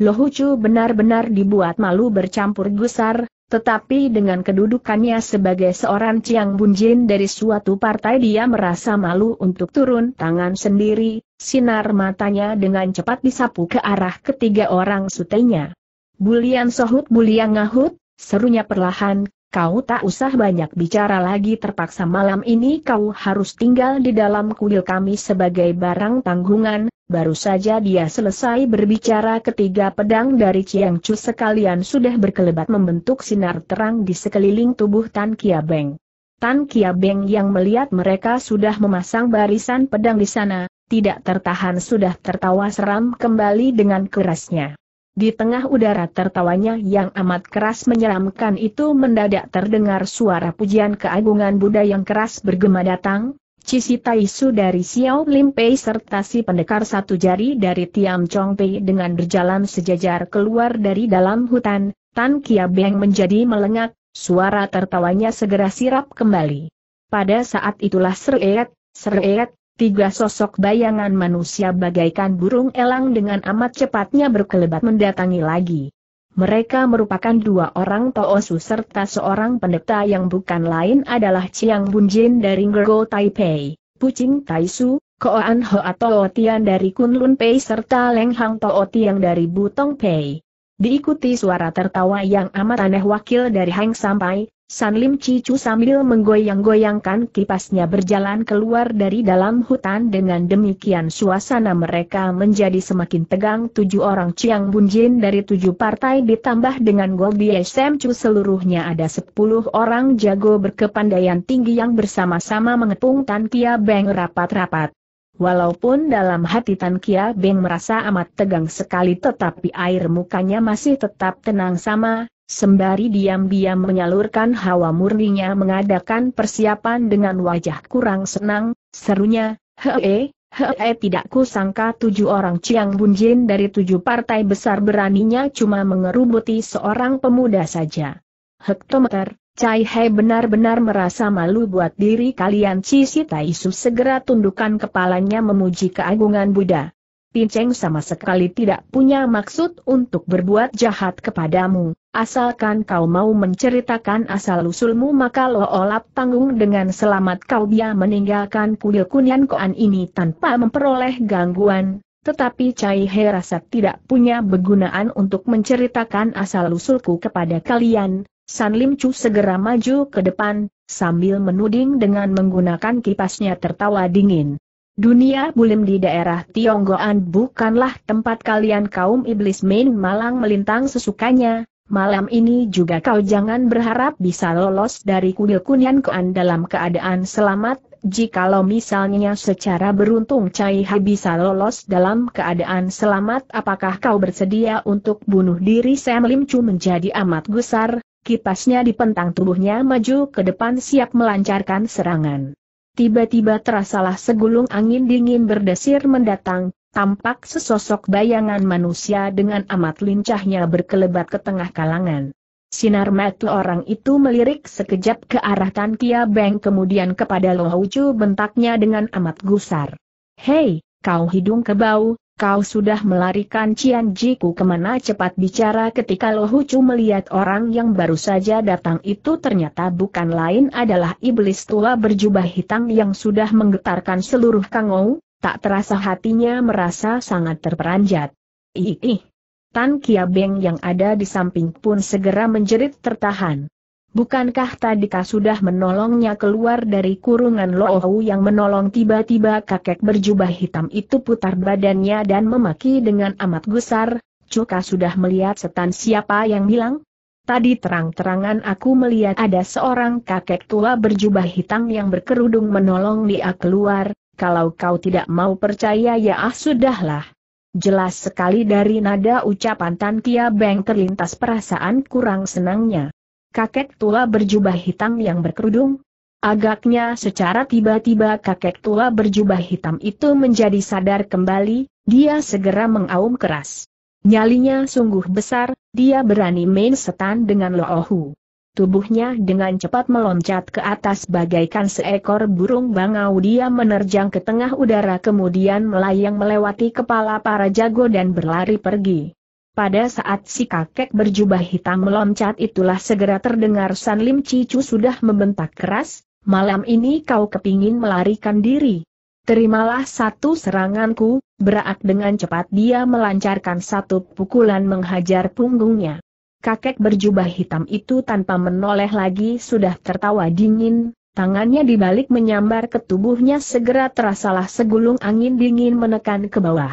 Hucu benar-benar dibuat malu bercampur gusar, tetapi dengan kedudukannya sebagai seorang Ciang Bunjin dari suatu partai dia merasa malu untuk turun tangan sendiri, sinar matanya dengan cepat disapu ke arah ketiga orang sutenya. Bulian sohut bulian ngahut, serunya perlahan, kau tak usah banyak bicara lagi terpaksa malam ini kau harus tinggal di dalam kuil kami sebagai barang tanggungan, Baru saja dia selesai berbicara ketiga pedang dari Chiang Chu sekalian sudah berkelebat membentuk sinar terang di sekeliling tubuh Tan Kia Beng. Tan Kia Beng yang melihat mereka sudah memasang barisan pedang di sana, tidak tertahan sudah tertawa seram kembali dengan kerasnya. Di tengah udara tertawanya yang amat keras menyeramkan itu mendadak terdengar suara pujian keagungan Buddha yang keras bergema datang, Cisi Taisu dari Xiao Lim Pei serta si pendekar satu jari dari Tiam Chong Pei dengan berjalan sejajar keluar dari dalam hutan, Tan Kia Beng menjadi melengak, suara tertawanya segera sirap kembali. Pada saat itulah seret, seret, tiga sosok bayangan manusia bagaikan burung elang dengan amat cepatnya berkelebat mendatangi lagi. Mereka merupakan dua orang Toosu serta seorang pendeta yang bukan lain adalah Chiang Bunjin dari Ngergo Taipei, Pucing Taisu, Koan Ho atau Tian dari Kunlun Pei serta Leng Hang Toot Tiang dari Butong Pei. Diikuti suara tertawa yang amat aneh wakil dari Hang Sampai, San Lim Cicu sambil menggoyang-goyangkan kipasnya berjalan keluar dari dalam hutan dengan demikian suasana mereka menjadi semakin tegang tujuh orang Chiang Bunjin dari tujuh partai ditambah dengan Goldie Semcu seluruhnya ada sepuluh orang jago berkepandaian tinggi yang bersama-sama mengepung Tan Kia Beng rapat-rapat. Walaupun dalam hati Tan Kia Beng merasa amat tegang sekali tetapi air mukanya masih tetap tenang sama, Sembari diam-diam menyalurkan hawa murninya mengadakan persiapan dengan wajah kurang senang, serunya, hee, hee tidak kusangka tujuh orang Chiang Bunjin dari tujuh partai besar beraninya cuma mengerubuti seorang pemuda saja. Hektometer, Cai He benar-benar merasa malu buat diri kalian Tai Su segera tundukkan kepalanya memuji keagungan Buddha. Pinceng sama sekali tidak punya maksud untuk berbuat jahat kepadamu, asalkan kau mau menceritakan asal-usulmu maka lo olap tanggung dengan selamat kau dia meninggalkan kuil kunian koan ini tanpa memperoleh gangguan, tetapi Cai He rasa tidak punya begunaan untuk menceritakan asal-usulku kepada kalian, San Lim Chu segera maju ke depan, sambil menuding dengan menggunakan kipasnya tertawa dingin. Dunia bulim di daerah Tionggoan bukanlah tempat kalian kaum iblis main malang melintang sesukanya, malam ini juga kau jangan berharap bisa lolos dari kuil kunian dalam keadaan selamat, jikalau misalnya secara beruntung Cai Hai bisa lolos dalam keadaan selamat apakah kau bersedia untuk bunuh diri Sam Lim Chu menjadi amat gusar, kipasnya dipentang tubuhnya maju ke depan siap melancarkan serangan. Tiba-tiba terasalah segulung angin dingin berdesir mendatang, tampak sesosok bayangan manusia dengan amat lincahnya berkelebat ke tengah kalangan. Sinar mata orang itu melirik sekejap ke arah Tan Kia Beng kemudian kepada Lo Ucu bentaknya dengan amat gusar. Hei, kau hidung kebau, Kau sudah melarikan Cian Jiku kemana cepat bicara ketika Lo Hucu melihat orang yang baru saja datang itu ternyata bukan lain adalah iblis tua berjubah hitam yang sudah menggetarkan seluruh Kangou, tak terasa hatinya merasa sangat terperanjat. Ih, Tan Kia Beng yang ada di samping pun segera menjerit tertahan. Bukankah tadi kau sudah menolongnya keluar dari kurungan Lohu yang menolong tiba-tiba kakek berjubah hitam itu putar badannya dan memaki dengan amat gusar, Cuka sudah melihat setan siapa yang bilang? Tadi terang-terangan aku melihat ada seorang kakek tua berjubah hitam yang berkerudung menolong dia keluar, kalau kau tidak mau percaya ya ah sudahlah. Jelas sekali dari nada ucapan Tan Kia Beng terlintas perasaan kurang senangnya kakek tua berjubah hitam yang berkerudung? Agaknya secara tiba-tiba kakek tua berjubah hitam itu menjadi sadar kembali, dia segera mengaum keras. Nyalinya sungguh besar, dia berani main setan dengan Loohu. Tubuhnya dengan cepat meloncat ke atas bagaikan seekor burung bangau dia menerjang ke tengah udara kemudian melayang melewati kepala para jago dan berlari pergi. Pada saat si kakek berjubah hitam meloncat itulah segera terdengar San Lim Cicu sudah membentak keras, malam ini kau kepingin melarikan diri. Terimalah satu seranganku, berak dengan cepat dia melancarkan satu pukulan menghajar punggungnya. Kakek berjubah hitam itu tanpa menoleh lagi sudah tertawa dingin, tangannya dibalik menyambar ke tubuhnya segera terasalah segulung angin dingin menekan ke bawah.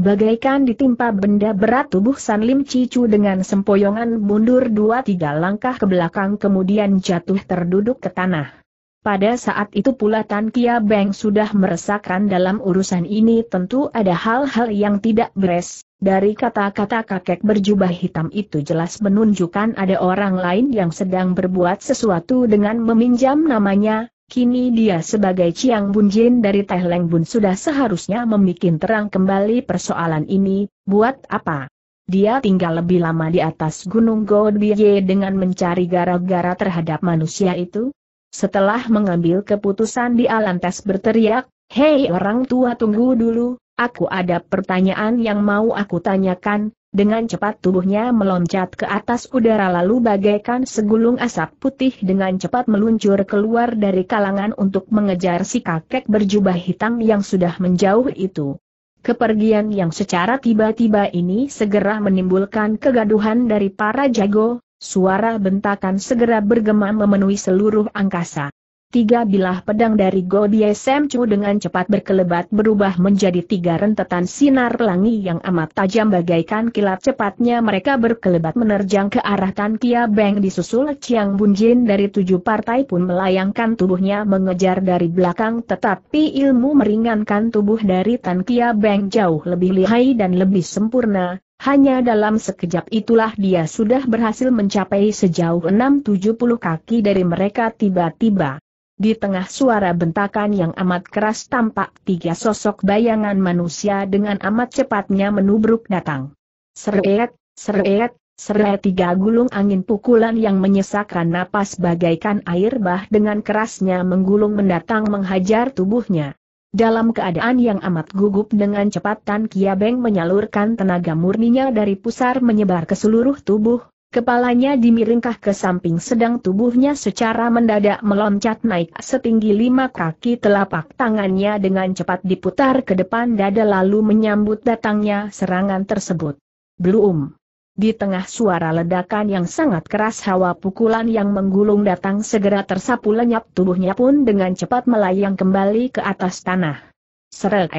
Bagaikan ditimpa benda berat tubuh San Lim Cicu dengan sempoyongan mundur dua tiga langkah ke belakang kemudian jatuh terduduk ke tanah. Pada saat itu pula Tan Kia Beng sudah meresahkan dalam urusan ini tentu ada hal-hal yang tidak beres, dari kata-kata kakek berjubah hitam itu jelas menunjukkan ada orang lain yang sedang berbuat sesuatu dengan meminjam namanya, kini dia sebagai Chiang Bunjin dari Teh Leng Bun sudah seharusnya membuat terang kembali persoalan ini, buat apa? Dia tinggal lebih lama di atas Gunung Godbiye dengan mencari gara-gara terhadap manusia itu? Setelah mengambil keputusan dia lantas berteriak, Hei orang tua tunggu dulu, aku ada pertanyaan yang mau aku tanyakan, dengan cepat tubuhnya meloncat ke atas udara lalu bagaikan segulung asap putih dengan cepat meluncur keluar dari kalangan untuk mengejar si kakek berjubah hitam yang sudah menjauh itu. Kepergian yang secara tiba-tiba ini segera menimbulkan kegaduhan dari para jago, suara bentakan segera bergema memenuhi seluruh angkasa. Tiga bilah pedang dari Godie Semcu dengan cepat berkelebat berubah menjadi tiga rentetan sinar pelangi yang amat tajam bagaikan kilat cepatnya mereka berkelebat menerjang ke arah Tan Kia Beng disusul Chiang Bunjin dari tujuh partai pun melayangkan tubuhnya mengejar dari belakang tetapi ilmu meringankan tubuh dari Tan Kia Beng jauh lebih lihai dan lebih sempurna, hanya dalam sekejap itulah dia sudah berhasil mencapai sejauh 670 kaki dari mereka tiba-tiba. Di tengah suara bentakan yang amat keras tampak tiga sosok bayangan manusia dengan amat cepatnya menubruk datang. Seret, seret, seret tiga gulung angin pukulan yang menyesakkan napas bagaikan air bah dengan kerasnya menggulung mendatang menghajar tubuhnya. Dalam keadaan yang amat gugup dengan cepatan, Kiabeng Kia menyalurkan tenaga murninya dari pusar menyebar ke seluruh tubuh, Kepalanya dimiringkah ke samping sedang tubuhnya secara mendadak meloncat naik setinggi lima kaki telapak tangannya dengan cepat diputar ke depan dada lalu menyambut datangnya serangan tersebut. Belum. Di tengah suara ledakan yang sangat keras hawa pukulan yang menggulung datang segera tersapu lenyap tubuhnya pun dengan cepat melayang kembali ke atas tanah. Seret.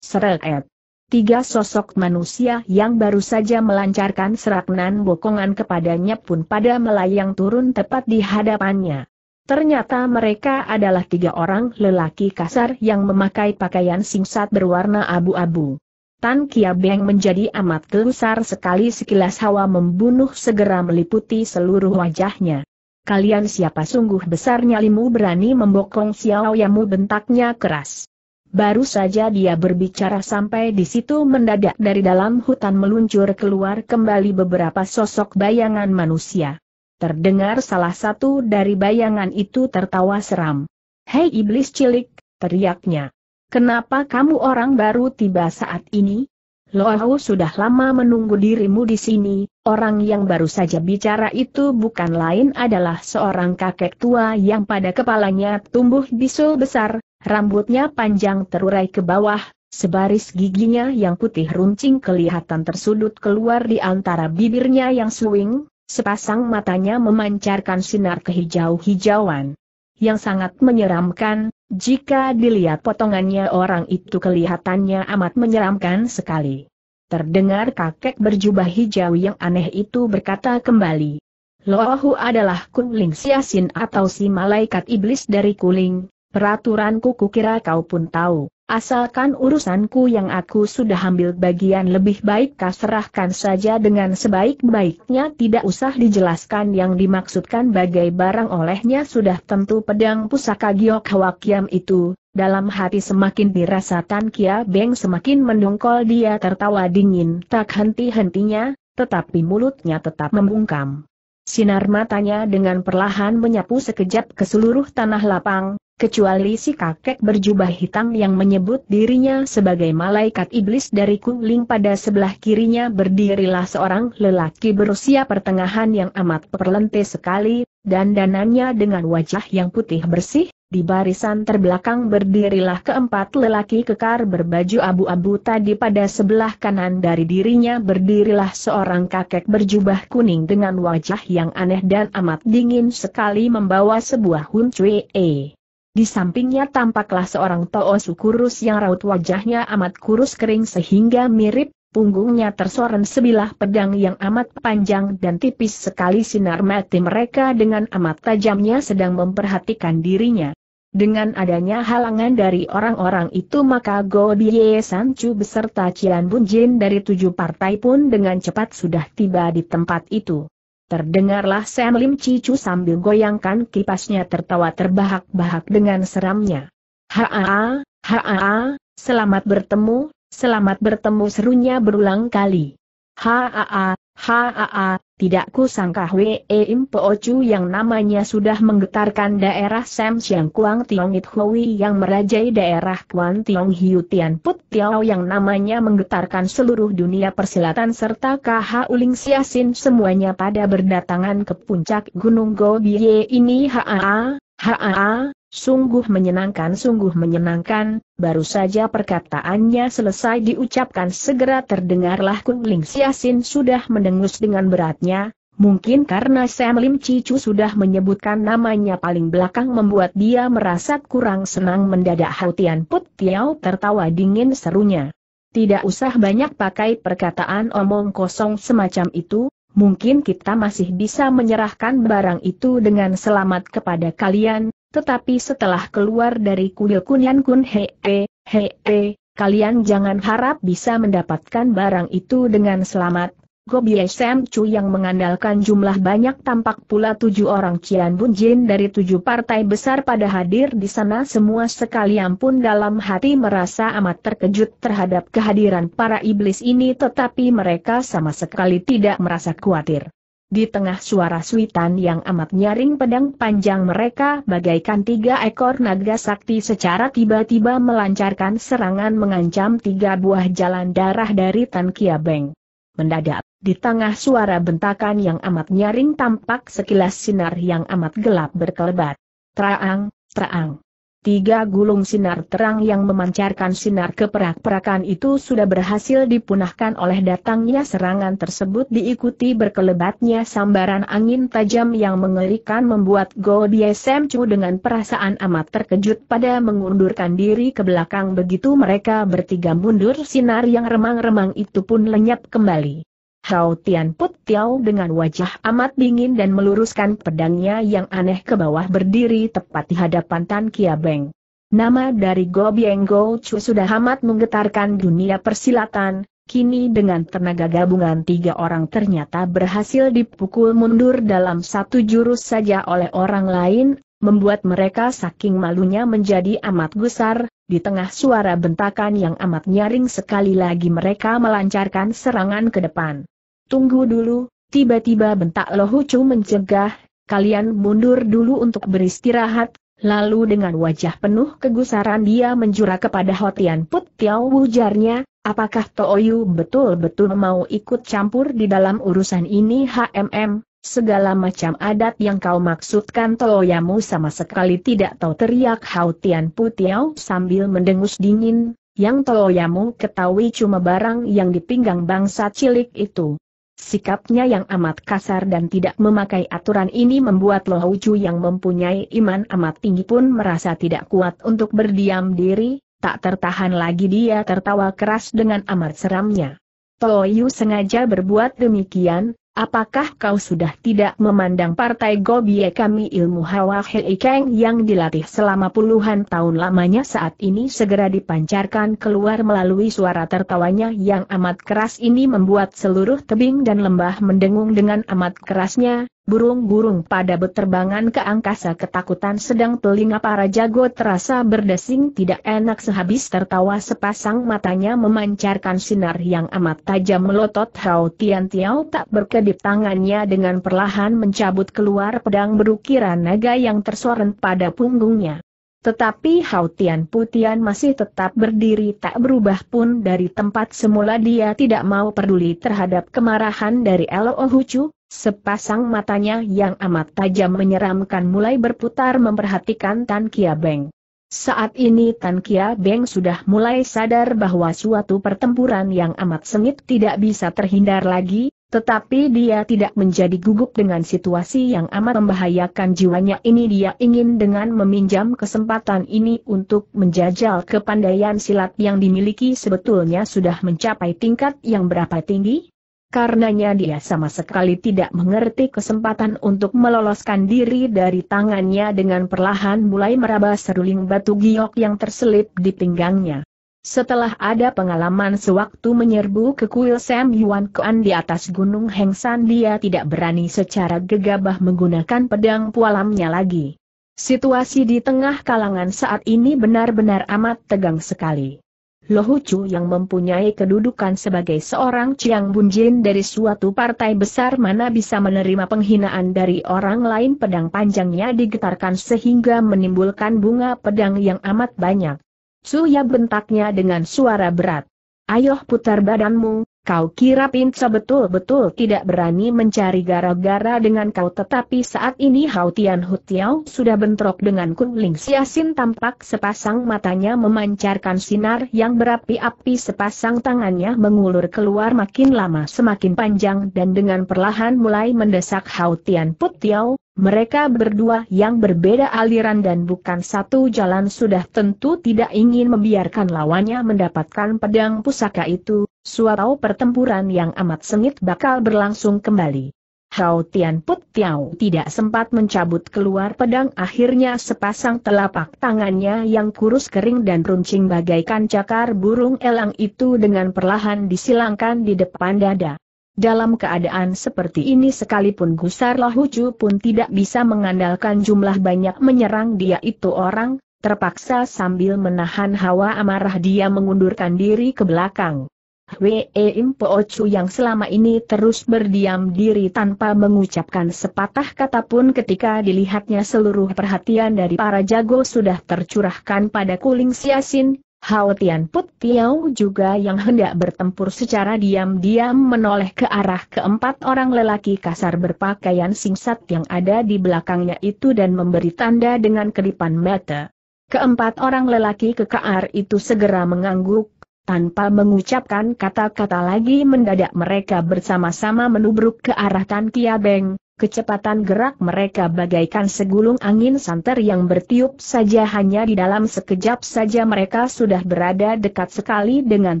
Seret. Tiga sosok manusia yang baru saja melancarkan seraknan bokongan kepadanya pun pada melayang turun tepat di hadapannya. Ternyata mereka adalah tiga orang lelaki kasar yang memakai pakaian singkat berwarna abu-abu. Tan Kia Beng menjadi amat gelusar sekali sekilas hawa membunuh segera meliputi seluruh wajahnya. Kalian siapa sungguh besarnya nyalimu berani membokong Xiao Yamu bentaknya keras. Baru saja dia berbicara sampai di situ mendadak dari dalam hutan meluncur keluar kembali beberapa sosok bayangan manusia. Terdengar salah satu dari bayangan itu tertawa seram. Hei iblis cilik, teriaknya. Kenapa kamu orang baru tiba saat ini? Lohau sudah lama menunggu dirimu di sini, orang yang baru saja bicara itu bukan lain adalah seorang kakek tua yang pada kepalanya tumbuh bisul besar, Rambutnya panjang terurai ke bawah, sebaris giginya yang putih runcing kelihatan tersudut keluar di antara bibirnya yang suwing, sepasang matanya memancarkan sinar kehijau-hijauan. Yang sangat menyeramkan, jika dilihat potongannya orang itu kelihatannya amat menyeramkan sekali. Terdengar kakek berjubah hijau yang aneh itu berkata kembali. Lohu adalah kuling Siasin atau si malaikat iblis dari Kuling, Peraturanku kukira kau pun tahu, asalkan urusanku yang aku sudah ambil bagian lebih baik kau serahkan saja dengan sebaik-baiknya tidak usah dijelaskan yang dimaksudkan bagai barang olehnya sudah tentu pedang pusaka Giok Hawakiam itu, dalam hati semakin dirasa Tan Kia Beng semakin mendongkol dia tertawa dingin tak henti-hentinya, tetapi mulutnya tetap membungkam. Sinar matanya dengan perlahan menyapu sekejap ke seluruh tanah lapang, kecuali si kakek berjubah hitam yang menyebut dirinya sebagai malaikat iblis dari Kuling pada sebelah kirinya berdirilah seorang lelaki berusia pertengahan yang amat perlente sekali, dan dananya dengan wajah yang putih bersih, di barisan terbelakang berdirilah keempat lelaki kekar berbaju abu-abu tadi pada sebelah kanan dari dirinya berdirilah seorang kakek berjubah kuning dengan wajah yang aneh dan amat dingin sekali membawa sebuah huncue. Di sampingnya tampaklah seorang Toosu kurus yang raut wajahnya amat kurus kering sehingga mirip, punggungnya tersoren sebilah pedang yang amat panjang dan tipis sekali sinar mati mereka dengan amat tajamnya sedang memperhatikan dirinya. Dengan adanya halangan dari orang-orang itu maka Go Die Sanchu beserta Cian Bunjin dari tujuh partai pun dengan cepat sudah tiba di tempat itu. Terdengarlah Sam Lim Cicu sambil goyangkan kipasnya tertawa terbahak-bahak dengan seramnya. Haa, haa, selamat bertemu, selamat bertemu serunya berulang kali. Haa, haa, tidak kusangka Wei Im Po Chu yang namanya sudah menggetarkan daerah Sam Siang Kuang Tiong It Hui yang merajai daerah Kuan Tiong Hiu Tian Put Tiao yang namanya menggetarkan seluruh dunia persilatan serta KH Uling Siasin semuanya pada berdatangan ke puncak Gunung Gobiye ini haa, haa, Sungguh menyenangkan sungguh menyenangkan, baru saja perkataannya selesai diucapkan segera terdengarlah Kung Ling Siasin sudah mendengus dengan beratnya, mungkin karena Sam Lim Cicu sudah menyebutkan namanya paling belakang membuat dia merasa kurang senang mendadak Hautian Put Tiao tertawa dingin serunya. Tidak usah banyak pakai perkataan omong kosong semacam itu, mungkin kita masih bisa menyerahkan barang itu dengan selamat kepada kalian, tetapi setelah keluar dari kuil Kunian Kun He, he, he, kalian jangan harap bisa mendapatkan barang itu dengan selamat. Gobi Sam Chu yang mengandalkan jumlah banyak tampak pula tujuh orang Cian Bun Jin dari tujuh partai besar pada hadir di sana semua sekalian pun dalam hati merasa amat terkejut terhadap kehadiran para iblis ini tetapi mereka sama sekali tidak merasa khawatir. Di tengah suara suitan yang amat nyaring pedang panjang mereka bagaikan tiga ekor naga sakti secara tiba-tiba melancarkan serangan mengancam tiga buah jalan darah dari Tan Beng. Mendadak, di tengah suara bentakan yang amat nyaring tampak sekilas sinar yang amat gelap berkelebat. Traang, traang. Tiga gulung sinar terang yang memancarkan sinar keperak-perakan itu sudah berhasil dipunahkan oleh datangnya serangan tersebut diikuti berkelebatnya sambaran angin tajam yang mengerikan membuat Go Diesem Chu dengan perasaan amat terkejut pada mengundurkan diri ke belakang begitu mereka bertiga mundur sinar yang remang-remang itu pun lenyap kembali. Hao Tian Put Tiao dengan wajah amat dingin dan meluruskan pedangnya yang aneh ke bawah berdiri tepat di hadapan Tan Kia Beng. Nama dari Go Bieng Go Chu sudah amat menggetarkan dunia persilatan, kini dengan tenaga gabungan tiga orang ternyata berhasil dipukul mundur dalam satu jurus saja oleh orang lain, membuat mereka saking malunya menjadi amat gusar, di tengah suara bentakan yang amat nyaring sekali lagi mereka melancarkan serangan ke depan. Tunggu dulu, tiba-tiba bentak Lohucu mencegah, kalian mundur dulu untuk beristirahat, lalu dengan wajah penuh kegusaran dia menjura kepada Hotian Put Tiao ujarnya, apakah Toyu betul-betul mau ikut campur di dalam urusan ini HMM? Segala macam adat yang kau maksudkan Toyamu sama sekali tidak tahu teriak Hautian Putiau sambil mendengus dingin, yang Toyamu ketahui cuma barang yang dipinggang bangsa cilik itu. Sikapnya yang amat kasar dan tidak memakai aturan ini membuat Lo Ucu yang mempunyai iman amat tinggi pun merasa tidak kuat untuk berdiam diri, tak tertahan lagi dia tertawa keras dengan amat seramnya. Toyu sengaja berbuat demikian, Apakah kau sudah tidak memandang partai Gobie kami ilmu Hawa Hei yang dilatih selama puluhan tahun lamanya saat ini segera dipancarkan keluar melalui suara tertawanya yang amat keras ini membuat seluruh tebing dan lembah mendengung dengan amat kerasnya, Burung-burung pada beterbangan ke angkasa ketakutan sedang telinga para jago terasa berdesing tidak enak sehabis tertawa sepasang matanya memancarkan sinar yang amat tajam melotot Hao Tian Tiao tak berkedip tangannya dengan perlahan mencabut keluar pedang berukiran naga yang tersorot pada punggungnya. Tetapi Hao Tian Putian masih tetap berdiri tak berubah pun dari tempat semula dia tidak mau peduli terhadap kemarahan dari Lo Hucu, Sepasang matanya yang amat tajam menyeramkan mulai berputar memperhatikan Tan Kia Beng. Saat ini Tan Kia Beng sudah mulai sadar bahwa suatu pertempuran yang amat sengit tidak bisa terhindar lagi, tetapi dia tidak menjadi gugup dengan situasi yang amat membahayakan jiwanya ini dia ingin dengan meminjam kesempatan ini untuk menjajal kepandaian silat yang dimiliki sebetulnya sudah mencapai tingkat yang berapa tinggi? Karenanya dia sama sekali tidak mengerti kesempatan untuk meloloskan diri dari tangannya dengan perlahan mulai meraba seruling batu giok yang terselip di pinggangnya. Setelah ada pengalaman sewaktu menyerbu ke kuil Sam Yuan Kuan di atas Gunung Heng San dia tidak berani secara gegabah menggunakan pedang pualamnya lagi. Situasi di tengah kalangan saat ini benar-benar amat tegang sekali. Lohucu yang mempunyai kedudukan sebagai seorang Chiang Bunjin dari suatu partai besar mana bisa menerima penghinaan dari orang lain pedang panjangnya digetarkan sehingga menimbulkan bunga pedang yang amat banyak. Suya bentaknya dengan suara berat. Ayoh putar badanmu, Kau kira Pinca betul-betul tidak berani mencari gara-gara dengan kau tetapi saat ini Houtian Tian Hutiao sudah bentrok dengan Kun Ling Siasin tampak sepasang matanya memancarkan sinar yang berapi-api sepasang tangannya mengulur keluar makin lama semakin panjang dan dengan perlahan mulai mendesak Houtian Tian Tiao mereka berdua yang berbeda aliran dan bukan satu jalan sudah tentu tidak ingin membiarkan lawannya mendapatkan pedang pusaka itu, suatu pertempuran yang amat sengit bakal berlangsung kembali. Hao Tian Put Tiao tidak sempat mencabut keluar pedang akhirnya sepasang telapak tangannya yang kurus kering dan runcing bagaikan cakar burung elang itu dengan perlahan disilangkan di depan dada. Dalam keadaan seperti ini sekalipun Gusar Lohucu pun tidak bisa mengandalkan jumlah banyak menyerang dia itu orang, terpaksa sambil menahan hawa amarah dia mengundurkan diri ke belakang. Wee Impoocu yang selama ini terus berdiam diri tanpa mengucapkan sepatah kata pun ketika dilihatnya seluruh perhatian dari para jago sudah tercurahkan pada Kuling Siasin, Hao Tian Put Piao juga yang hendak bertempur secara diam-diam menoleh ke arah keempat orang lelaki kasar berpakaian singsat yang ada di belakangnya itu dan memberi tanda dengan kedipan mata. Keempat orang lelaki kekar itu segera mengangguk, tanpa mengucapkan kata-kata lagi mendadak mereka bersama-sama menubruk ke arah Tan Kia Beng, Kecepatan gerak mereka bagaikan segulung angin santer yang bertiup saja hanya di dalam sekejap saja mereka sudah berada dekat sekali dengan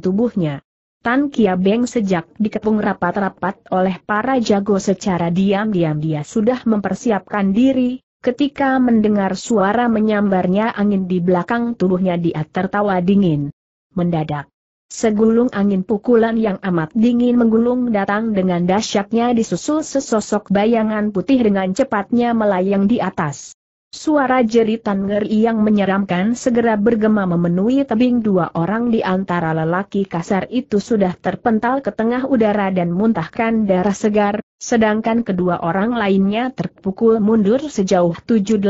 tubuhnya. Tan Kia Beng sejak dikepung rapat-rapat oleh para jago secara diam-diam dia sudah mempersiapkan diri, ketika mendengar suara menyambarnya angin di belakang tubuhnya dia tertawa dingin. Mendadak, Segulung angin pukulan yang amat dingin menggulung datang dengan dahsyatnya disusul sesosok bayangan putih dengan cepatnya melayang di atas. Suara jeritan ngeri yang menyeramkan segera bergema memenuhi tebing dua orang di antara lelaki kasar itu sudah terpental ke tengah udara dan muntahkan darah segar, sedangkan kedua orang lainnya terpukul mundur sejauh 7-8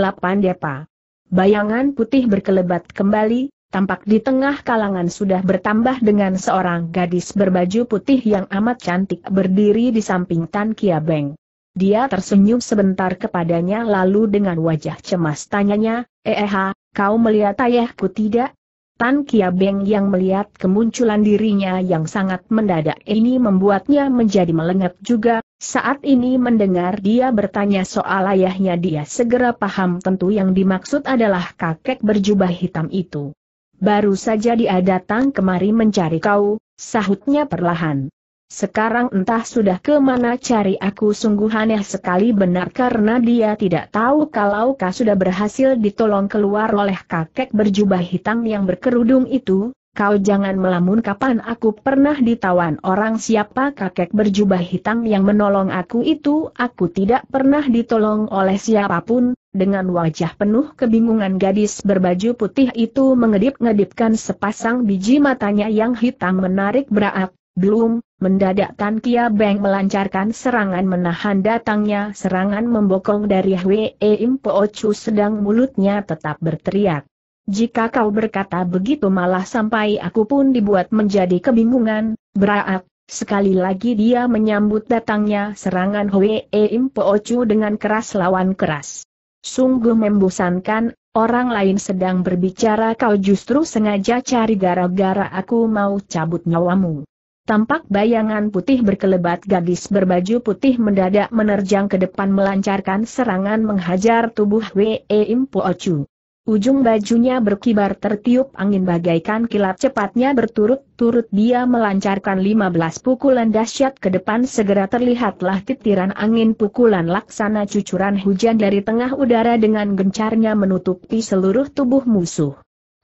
depa. Bayangan putih berkelebat kembali, tampak di tengah kalangan sudah bertambah dengan seorang gadis berbaju putih yang amat cantik berdiri di samping Tan Kia Beng. Dia tersenyum sebentar kepadanya lalu dengan wajah cemas tanyanya, eh, eh kau melihat ayahku tidak? Tan Kia Beng yang melihat kemunculan dirinya yang sangat mendadak ini membuatnya menjadi melengap juga, saat ini mendengar dia bertanya soal ayahnya dia segera paham tentu yang dimaksud adalah kakek berjubah hitam itu. Baru saja dia datang kemari mencari kau, sahutnya perlahan. Sekarang entah sudah kemana cari aku sungguh aneh sekali benar karena dia tidak tahu kalau kau sudah berhasil ditolong keluar oleh kakek berjubah hitam yang berkerudung itu, Kau jangan melamun kapan aku pernah ditawan orang siapa kakek berjubah hitam yang menolong aku itu, aku tidak pernah ditolong oleh siapapun, dengan wajah penuh kebingungan gadis berbaju putih itu mengedip-ngedipkan sepasang biji matanya yang hitam menarik berat, belum, mendadak Tan Kia Beng melancarkan serangan menahan datangnya serangan membokong dari Hwee Im Po Chu sedang mulutnya tetap berteriak. Jika kau berkata begitu malah sampai aku pun dibuat menjadi kebingungan, Braak. Sekali lagi dia menyambut datangnya serangan E Im Poochu dengan keras lawan keras. Sungguh membosankan, orang lain sedang berbicara kau justru sengaja cari gara-gara aku mau cabut nyawamu. Tampak bayangan putih berkelebat gadis berbaju putih mendadak menerjang ke depan melancarkan serangan menghajar tubuh Wei Im Poochu. Ujung bajunya berkibar tertiup angin bagaikan kilat cepatnya berturut-turut dia melancarkan 15 pukulan dahsyat ke depan segera terlihatlah titiran angin pukulan laksana cucuran hujan dari tengah udara dengan gencarnya menutupi seluruh tubuh musuh.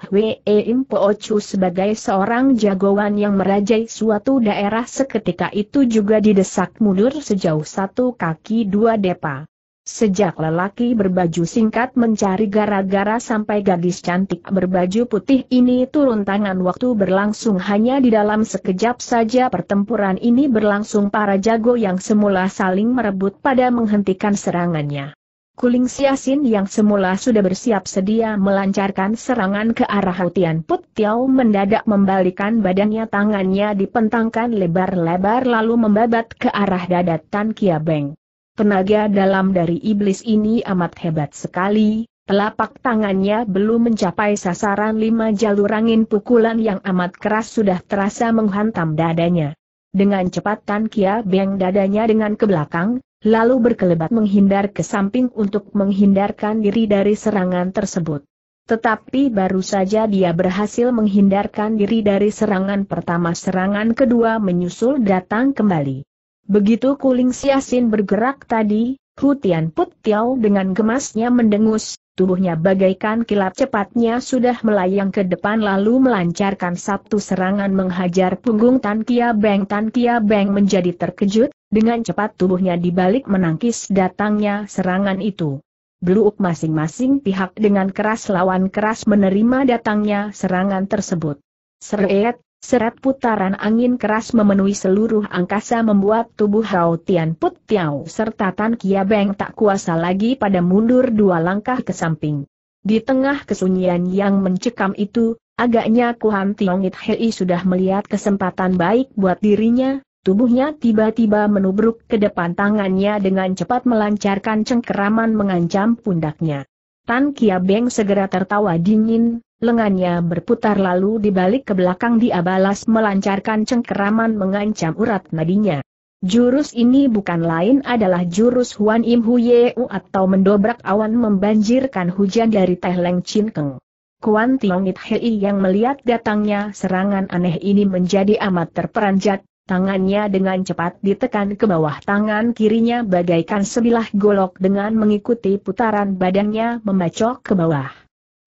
Hwee Chu sebagai seorang jagoan yang merajai suatu daerah seketika itu juga didesak mundur sejauh satu kaki dua depa. Sejak lelaki berbaju singkat mencari gara-gara sampai gadis cantik berbaju putih ini turun tangan waktu berlangsung hanya di dalam sekejap saja pertempuran ini berlangsung para jago yang semula saling merebut pada menghentikan serangannya. Kuling Siasin yang semula sudah bersiap sedia melancarkan serangan ke arah Hutian Put Tiao mendadak membalikan badannya tangannya dipentangkan lebar-lebar lalu membabat ke arah dadatan Tan Kia Beng. Tenaga dalam dari iblis ini amat hebat sekali, telapak tangannya belum mencapai sasaran lima jalur angin pukulan yang amat keras sudah terasa menghantam dadanya. Dengan cepat Tan Kia Beng dadanya dengan ke belakang, lalu berkelebat menghindar ke samping untuk menghindarkan diri dari serangan tersebut. Tetapi baru saja dia berhasil menghindarkan diri dari serangan pertama serangan kedua menyusul datang kembali. Begitu kuling siasin bergerak tadi, Hutian Put Tiao dengan gemasnya mendengus, tubuhnya bagaikan kilat cepatnya sudah melayang ke depan lalu melancarkan satu serangan menghajar punggung Tan Kia Beng. Tan Kia Beng menjadi terkejut, dengan cepat tubuhnya dibalik menangkis datangnya serangan itu. Beluuk masing-masing pihak dengan keras lawan keras menerima datangnya serangan tersebut. Seret, Seret putaran angin keras memenuhi seluruh angkasa membuat tubuh Hao Tian Put Tiao serta Tan Kia Beng tak kuasa lagi pada mundur dua langkah ke samping. Di tengah kesunyian yang mencekam itu, agaknya Kuan Tiong It Hei sudah melihat kesempatan baik buat dirinya, tubuhnya tiba-tiba menubruk ke depan tangannya dengan cepat melancarkan cengkeraman mengancam pundaknya. Tan Kia Beng segera tertawa dingin, lengannya berputar lalu dibalik ke belakang dia balas melancarkan cengkeraman mengancam urat nadinya. Jurus ini bukan lain adalah jurus Huan Im Huye atau mendobrak awan membanjirkan hujan dari Teh Leng Chin Keng. Kuan Tiong It Hei yang melihat datangnya serangan aneh ini menjadi amat terperanjat, tangannya dengan cepat ditekan ke bawah tangan kirinya bagaikan sebilah golok dengan mengikuti putaran badannya membacok ke bawah.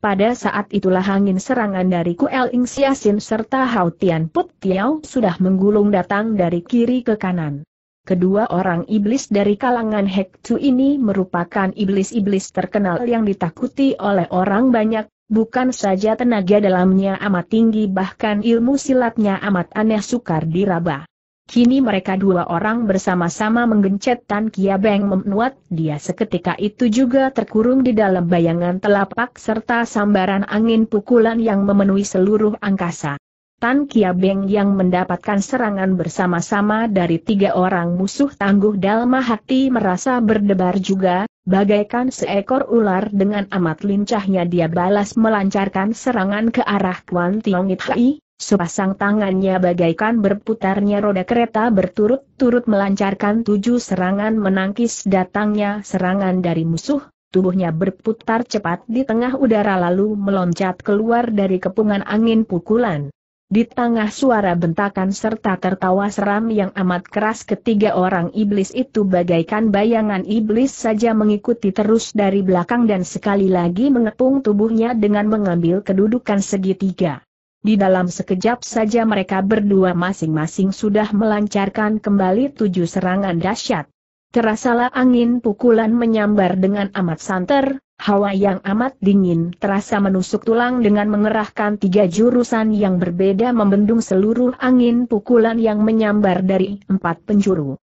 Pada saat itulah angin serangan dari Ing Siasin serta Hao Tian Put Tiao sudah menggulung datang dari kiri ke kanan. Kedua orang iblis dari kalangan Hek Tu ini merupakan iblis-iblis terkenal yang ditakuti oleh orang banyak, bukan saja tenaga dalamnya amat tinggi bahkan ilmu silatnya amat aneh sukar diraba. Kini mereka dua orang bersama-sama menggencet Tan Kia Beng memenuat, dia seketika itu juga terkurung di dalam bayangan telapak serta sambaran angin pukulan yang memenuhi seluruh angkasa. Tan Kia Beng yang mendapatkan serangan bersama-sama dari tiga orang musuh tangguh dalma hati merasa berdebar juga, bagaikan seekor ular dengan amat lincahnya dia balas melancarkan serangan ke arah Kuan Tiong Hai, Sepasang tangannya bagaikan berputarnya roda kereta berturut-turut melancarkan tujuh serangan menangkis datangnya serangan dari musuh, tubuhnya berputar cepat di tengah udara lalu meloncat keluar dari kepungan angin pukulan. Di tengah suara bentakan serta tertawa seram yang amat keras ketiga orang iblis itu bagaikan bayangan iblis saja mengikuti terus dari belakang dan sekali lagi mengepung tubuhnya dengan mengambil kedudukan segitiga. Di dalam sekejap saja mereka berdua masing-masing sudah melancarkan kembali tujuh serangan dahsyat. Terasalah angin pukulan menyambar dengan amat santer, hawa yang amat dingin terasa menusuk tulang dengan mengerahkan tiga jurusan yang berbeda membendung seluruh angin pukulan yang menyambar dari empat penjuru.